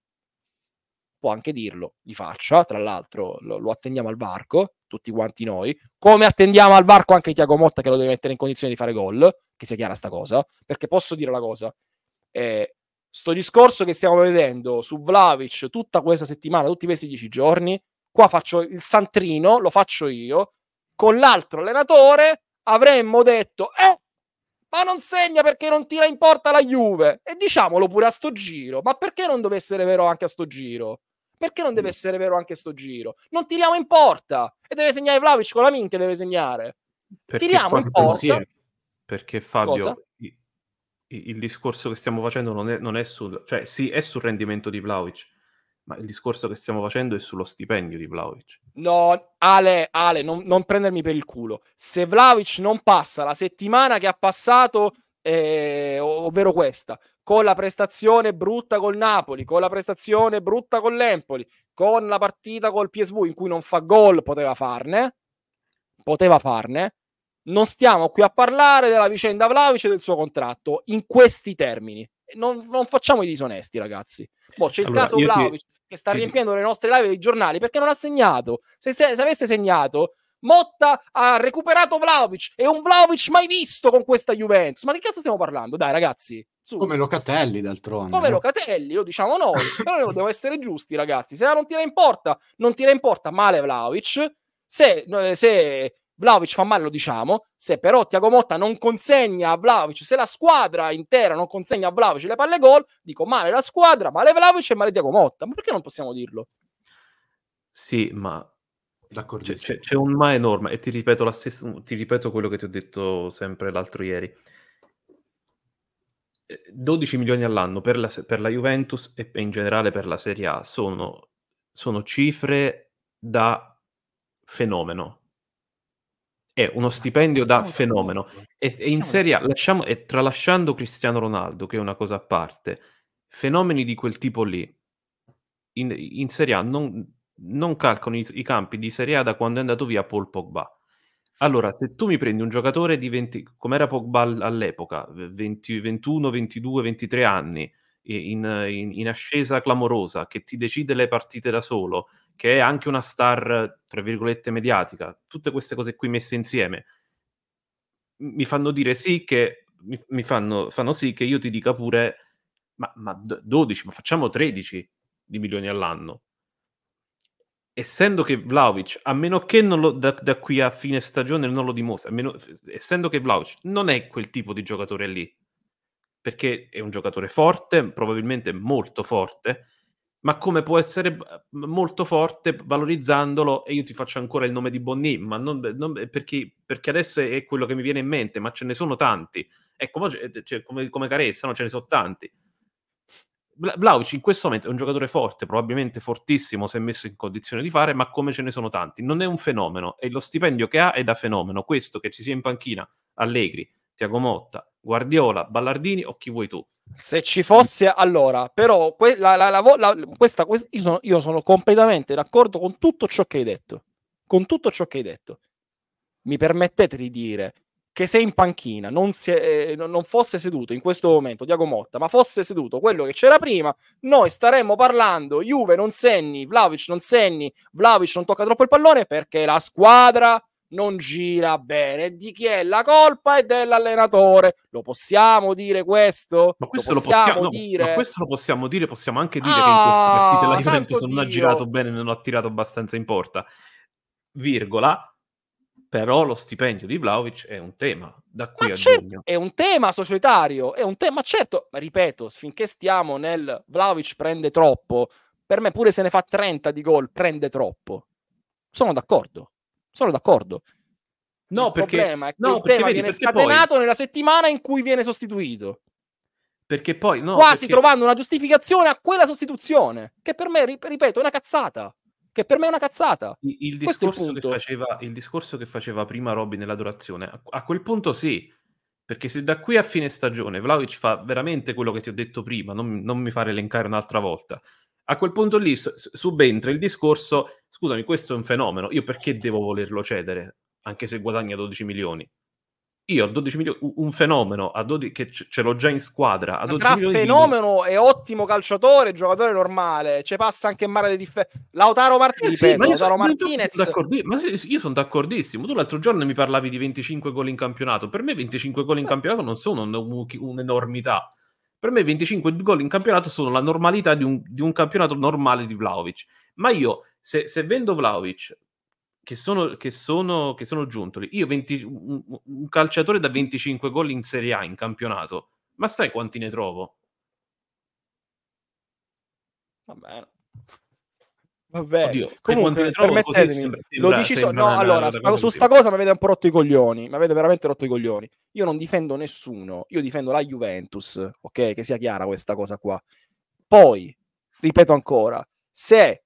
può anche dirlo, li faccia, tra l'altro lo, lo attendiamo al varco, tutti quanti noi, come attendiamo al varco anche Tiago Motta che lo deve mettere in condizione di fare gol, che sia chiara sta cosa, perché posso dire una cosa, eh, sto discorso che stiamo vedendo su Vlaovic tutta questa settimana, tutti questi dieci giorni, qua faccio il santrino, lo faccio io, con l'altro allenatore avremmo detto, eh, ma non segna perché non tira in porta la Juve. E diciamolo pure a sto giro, ma perché non dovesse essere vero anche a sto giro? Perché non deve essere vero anche sto giro? Non tiriamo in porta e deve segnare Vlaovic con la minchia deve segnare. Perché tiriamo in porta. Pensiero. Perché Fabio Cosa? il discorso che stiamo facendo non è, non è, sul, cioè sì, è sul rendimento di Vlaovic, ma il discorso che stiamo facendo è sullo stipendio di Vlaovic. No, Ale, Ale, non, non prendermi per il culo. Se Vlaovic non passa la settimana che ha passato eh, ovvero questa, con la prestazione brutta col Napoli, con la prestazione brutta con l'Empoli, con la partita col PSV in cui non fa gol, poteva farne, poteva farne, non stiamo qui a parlare della vicenda Vlaovic e del suo contratto in questi termini. Non, non facciamo i disonesti, ragazzi. Boh, c'è il allora, caso Vlaovic ti... che sta riempiendo le nostre live dei giornali perché non ha segnato. Se, se, se avesse segnato, Motta ha recuperato Vlaovic, e un Vlaovic mai visto con questa Juventus. Ma di cazzo stiamo parlando? Dai ragazzi, su. Come Locatelli d'altronde. Come Locatelli, lo diciamo noi, però noi dobbiamo essere giusti ragazzi, se non tira in porta, non tira in porta male Vlaovic, se, eh, se Vlaovic fa male lo diciamo, se però Tiago Motta non consegna a Vlaovic, se la squadra intera non consegna a Vlaovic le palle gol, dico male la squadra, male Vlaovic e male Tiago Motta, ma perché non possiamo dirlo? Sì, ma c'è, c'è, un ma enorme e ti ripeto, stessa, mm, ti ripeto, quello che ti ho detto sempre l'altro ieri. 12 eh, milioni all'anno per la, per la Juventus e in generale per la Serie A sono, sono cifre da fenomeno. È uno ah, stipendio da fenomeno. E, e in Serie A, lasciamo, e tralasciando Cristiano Ronaldo, che è una cosa a parte, fenomeni di quel tipo lì, in, in Serie A non, non calcano i, i, campi di Serie A da quando è andato via Paul Pogba. Allora, se tu mi prendi un giocatore di 20, come era Pogba all'epoca, 20, 21, 22, 23 anni, in, in, in, ascesa clamorosa, che ti decide le partite da solo, che è anche una star, tra virgolette, mediatica, tutte queste cose qui messe insieme, mi fanno dire sì che, mi, mi fanno, fanno sì che io ti dica pure, ma, ma 12, ma facciamo 13 di milioni all'anno, essendo che Vlaovic, a meno che lo, da, da, qui a fine stagione non lo dimostra, meno, essendo che Vlaovic non è quel tipo di giocatore lì, perché è un giocatore forte, probabilmente molto forte, ma come può essere eh, molto forte valorizzandolo e io ti faccio ancora il nome di Bonni, ma non, non, eh, perché, perché, adesso è quello che mi viene in mente, ma ce ne sono tanti. Ecco, eh, cioè, come, come Caressa, no? ce ne sono tanti. Vlaovic in questo momento è un giocatore forte, probabilmente fortissimo se messo in condizione di fare, ma come ce ne sono tanti, non è un fenomeno e lo stipendio che ha è da fenomeno. Questo che ci sia in panchina Allegri, Tiago Motta, Guardiola, Ballardini o chi vuoi tu. Se ci fosse allora, però que- la, la, la, questa, questa, io, sono, io sono completamente d'accordo con tutto ciò che hai detto. Con tutto ciò che hai detto. Mi permettete di dire che se in panchina non, si, è, eh, non, fosse seduto in questo momento Diago Motta, ma fosse seduto quello che c'era prima, noi staremmo parlando Juve non segni, Vlaovic non segni, Vlaovic non tocca troppo il pallone perché la squadra non gira bene. Di chi è la colpa? È dell'allenatore. Lo possiamo dire questo? Ma questo lo possiamo, lo possiamo dire? No, ma questo lo possiamo dire, possiamo anche dire ah, che in ah, queste partite la Juventus non ha girato bene, non ha tirato abbastanza in porta. Virgola però lo stipendio di Vlaovic è un tema da qui ma a certo, giugno. È un tema societario, è un tema, certo, ripeto, finché stiamo nel Vlaovic prende troppo, per me pure se ne fa 30 di gol prende troppo. Sono d'accordo, sono d'accordo. No, il perché, problema è che no, il tema vedi, viene scatenato poi... nella settimana in cui viene sostituito. Perché poi no, quasi perché... trovando una giustificazione a quella sostituzione, che per me, ripeto, è una cazzata che per me è una cazzata. Il, il, discorso, il, che faceva, il discorso, che faceva, prima Robby nell'adorazione, a, a, quel punto sì, perché se da qui a fine stagione Vlaovic fa veramente quello che ti ho detto prima, non, non mi fare elencare un'altra volta, a quel punto lì subentra il discorso, scusami, questo è un fenomeno, io perché devo volerlo cedere, anche se guadagna 12 milioni? io a 12 milioni, un fenomeno a 12, che ce l'ho già in squadra. A 12 milioni fenomeno di... è ottimo calciatore, giocatore normale, ci passa anche in mare di differenza. Lautaro Martinez, eh sì, ripeto, Lautaro Martinez. ma io sono d'accordissimo. Tu l'altro giorno mi parlavi di 25 gol in campionato. Per me 25 gol in sì. campionato non sono un'enormità. Per me 25 gol in campionato sono la normalità di un, di un campionato normale di Vlaovic. Ma io, se, se vendo Vlaovic che sono, che sono, che sono giuntoli. Io 20, un, un, calciatore da 25 gol in Serie A in campionato, ma sai quanti ne trovo? Va bene. Vabbè, Oddio, comunque, permettetemi, lo dici so- no, allora, sta, su sta cosa mi avete un po' rotto i coglioni, mi avete veramente rotto i coglioni. Io non difendo nessuno, io difendo la Juventus, ok? Che sia chiara questa cosa qua. Poi, ripeto ancora, se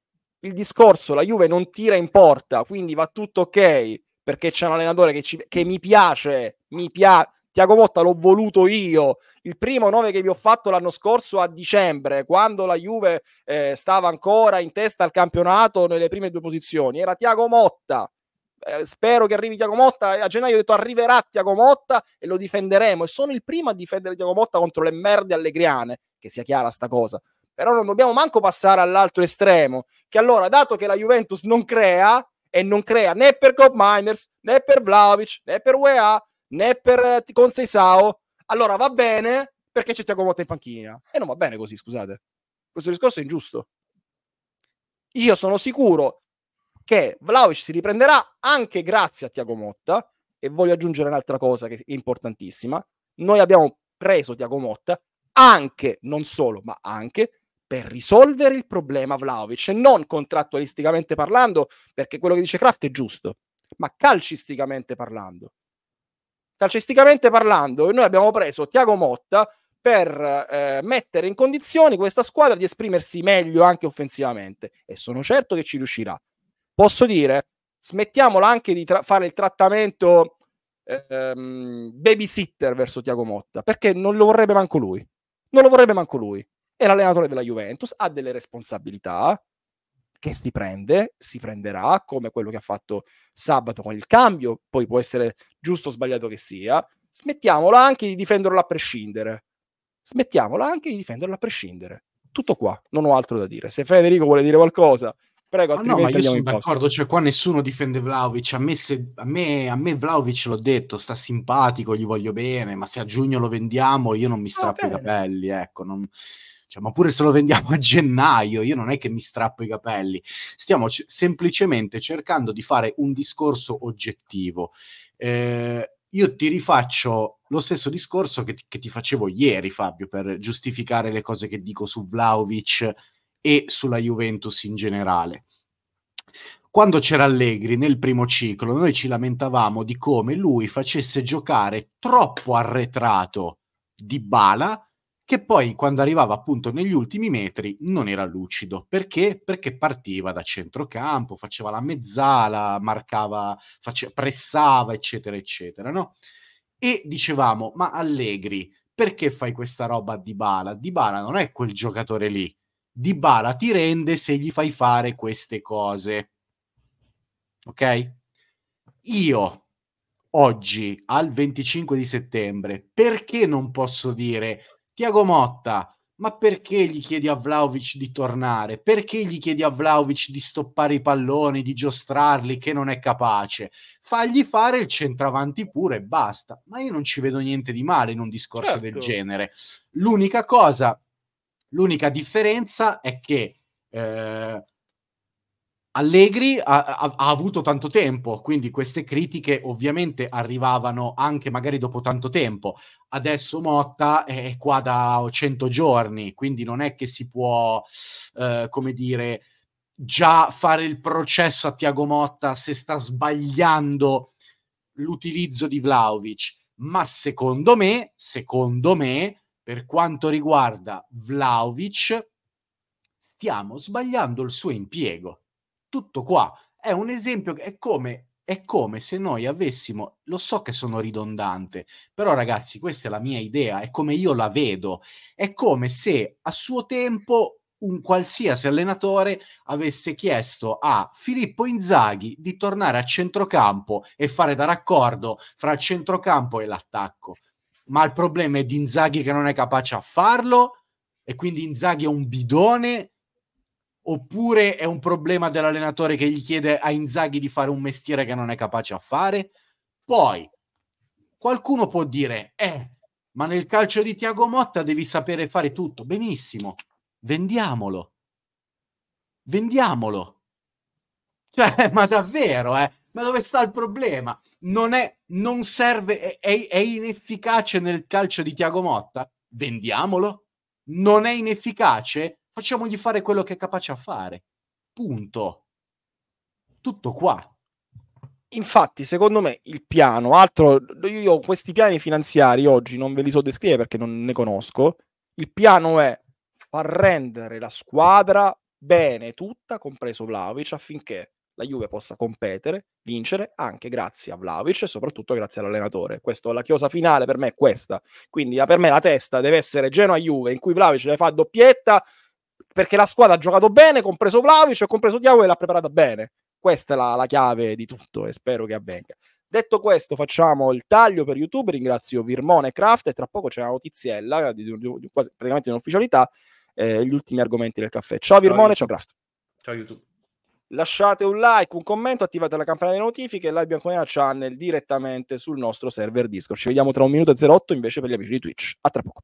il discorso, la Juve non tira in porta, quindi va tutto ok, perché c'è un allenatore che, ci, che mi piace, mi piace. Tiago Motta l'ho voluto io. Il primo nome che vi ho fatto l'anno scorso a dicembre, quando la Juve eh, stava ancora in testa al campionato nelle prime due posizioni, era Tiago Motta. Eh, spero che arrivi Tiago Motta. A gennaio ho detto arriverà Tiago Motta e lo difenderemo. E sono il primo a difendere Tiago Motta contro le merde allegriane. Che sia chiara sta cosa. Però non dobbiamo manco passare all'altro estremo, che allora, dato che la Juventus non crea, e non crea né per Cop Miners, né per Vlaovic, né per UEA, né per eh, Conseisao, allora va bene perché c'è Tiago Motta in panchina. E non va bene così, scusate. Questo discorso è ingiusto. Io sono sicuro che Vlaovic si riprenderà anche grazie a Tiago Motta, e voglio aggiungere un'altra cosa che è importantissima. Noi abbiamo preso Tiago Motta anche, non solo, ma anche per risolvere il problema Vlaovic e non contrattualisticamente parlando, perché quello che dice Kraft è giusto, ma calcisticamente parlando. Calcisticamente parlando, noi abbiamo preso Tiago Motta per eh, mettere in condizioni questa squadra di esprimersi meglio anche offensivamente e sono certo che ci riuscirà. Posso dire, smettiamola anche di fare il trattamento ehm, babysitter verso Tiago Motta, perché non lo vorrebbe manco lui. Non lo vorrebbe manco lui è l'allenatore della Juventus, ha delle responsabilità che si prende, si prenderà, come quello che ha fatto sabato con il cambio, poi può essere giusto o sbagliato che sia, smettiamola anche di difenderlo a prescindere. Smettiamola anche di difenderlo a prescindere. Tutto qua, non ho altro da dire. Se Federico vuole dire qualcosa, prego. Ma no, ma io sono d'accordo, cioè qua nessuno difende Vlaovic. A me, se, a me, a me Vlaovic l'ho detto, sta simpatico, gli voglio bene, ma se a giugno lo vendiamo io non mi ah, strappo ah, i capelli, ecco. Non cioè, ma pure se lo vendiamo a gennaio, io non è che mi strappo i capelli, stiamo c- semplicemente cercando di fare un discorso oggettivo. Eh, io ti rifaccio lo stesso discorso che, che, ti facevo ieri, Fabio, per giustificare le cose che dico su Vlaovic e sulla Juventus in generale. Quando c'era Allegri nel primo ciclo, noi ci lamentavamo di come lui facesse giocare troppo arretrato di Bala che poi quando arrivava appunto negli ultimi metri non era lucido. Perché? Perché partiva da centrocampo, faceva la mezzala, marcava, face- pressava, eccetera, eccetera, no? E dicevamo, ma Allegri, perché fai questa roba a Dybala? Dybala non è quel giocatore lì. Dybala ti rende se gli fai fare queste cose. Ok? Io oggi al 25 di settembre, perché non posso dire Tiago Motta, ma perché gli chiedi a Vlaovic di tornare? Perché gli chiedi a Vlaovic di stoppare i palloni, di giostrarli, che non è capace? Fagli fare il centravanti pure e basta. Ma io non ci vedo niente di male in un discorso certo. del genere. L'unica cosa, l'unica differenza è che eh, Allegri ha, ha, ha, avuto tanto tempo, quindi queste critiche ovviamente arrivavano anche magari dopo tanto tempo. Adesso Motta è qua da 100 giorni, quindi non è che si può, eh, come dire, già fare il processo a Tiago Motta se sta sbagliando l'utilizzo di Vlaovic. Ma secondo me, secondo me, per quanto riguarda Vlaovic, stiamo sbagliando il suo impiego tutto qua. È un esempio, è come, è come se noi avessimo, lo so che sono ridondante, però ragazzi questa è la mia idea, è come io la vedo, è come se a suo tempo un qualsiasi allenatore avesse chiesto a Filippo Inzaghi di tornare a centrocampo e fare da raccordo fra il centrocampo e l'attacco. Ma il problema è di Inzaghi che non è capace a farlo e quindi Inzaghi è un bidone oppure è un problema dell'allenatore che gli chiede a Inzaghi di fare un mestiere che non è capace a fare? Poi qualcuno può dire, eh, ma nel calcio di Tiago Motta devi sapere fare tutto. Benissimo, vendiamolo. Vendiamolo. Cioè, ma davvero, eh? Ma dove sta il problema? Non, è, non serve, è, è inefficace nel calcio di Tiago Motta? Vendiamolo. Non è inefficace? facciamogli fare quello che è capace a fare. Punto. Tutto qua. Infatti, secondo me, il piano, altro, io questi piani finanziari oggi non ve li so descrivere perché non ne conosco. Il piano è far rendere la squadra bene tutta, compreso Vlaovic, affinché la Juve possa competere, vincere anche grazie a Vlaovic e soprattutto grazie all'allenatore. Questo, la chiosa finale per me è questa. Quindi per me la testa deve essere Genoa-Juve in cui Vlaovic le fa doppietta, perché la squadra ha giocato bene, compreso Vlaovic, ha compreso Diavolo e l'ha preparata bene. Questa è la, la chiave di tutto e spero che avvenga. Detto questo, facciamo il taglio per YouTube. Ringrazio Virmone e Craft e tra poco c'è una notiziella di, di, di quasi praticamente un'ufficialità. Eh, gli ultimi argomenti del caffè. Ciao Virmone, ciao, ciao Craft. Ciao YouTube. Lasciate un like, un commento, attivate la campanella di notifiche e la Bianconera Channel direttamente sul nostro server Discord. Ci vediamo tra un minuto e 08 invece per gli amici di Twitch. A tra poco.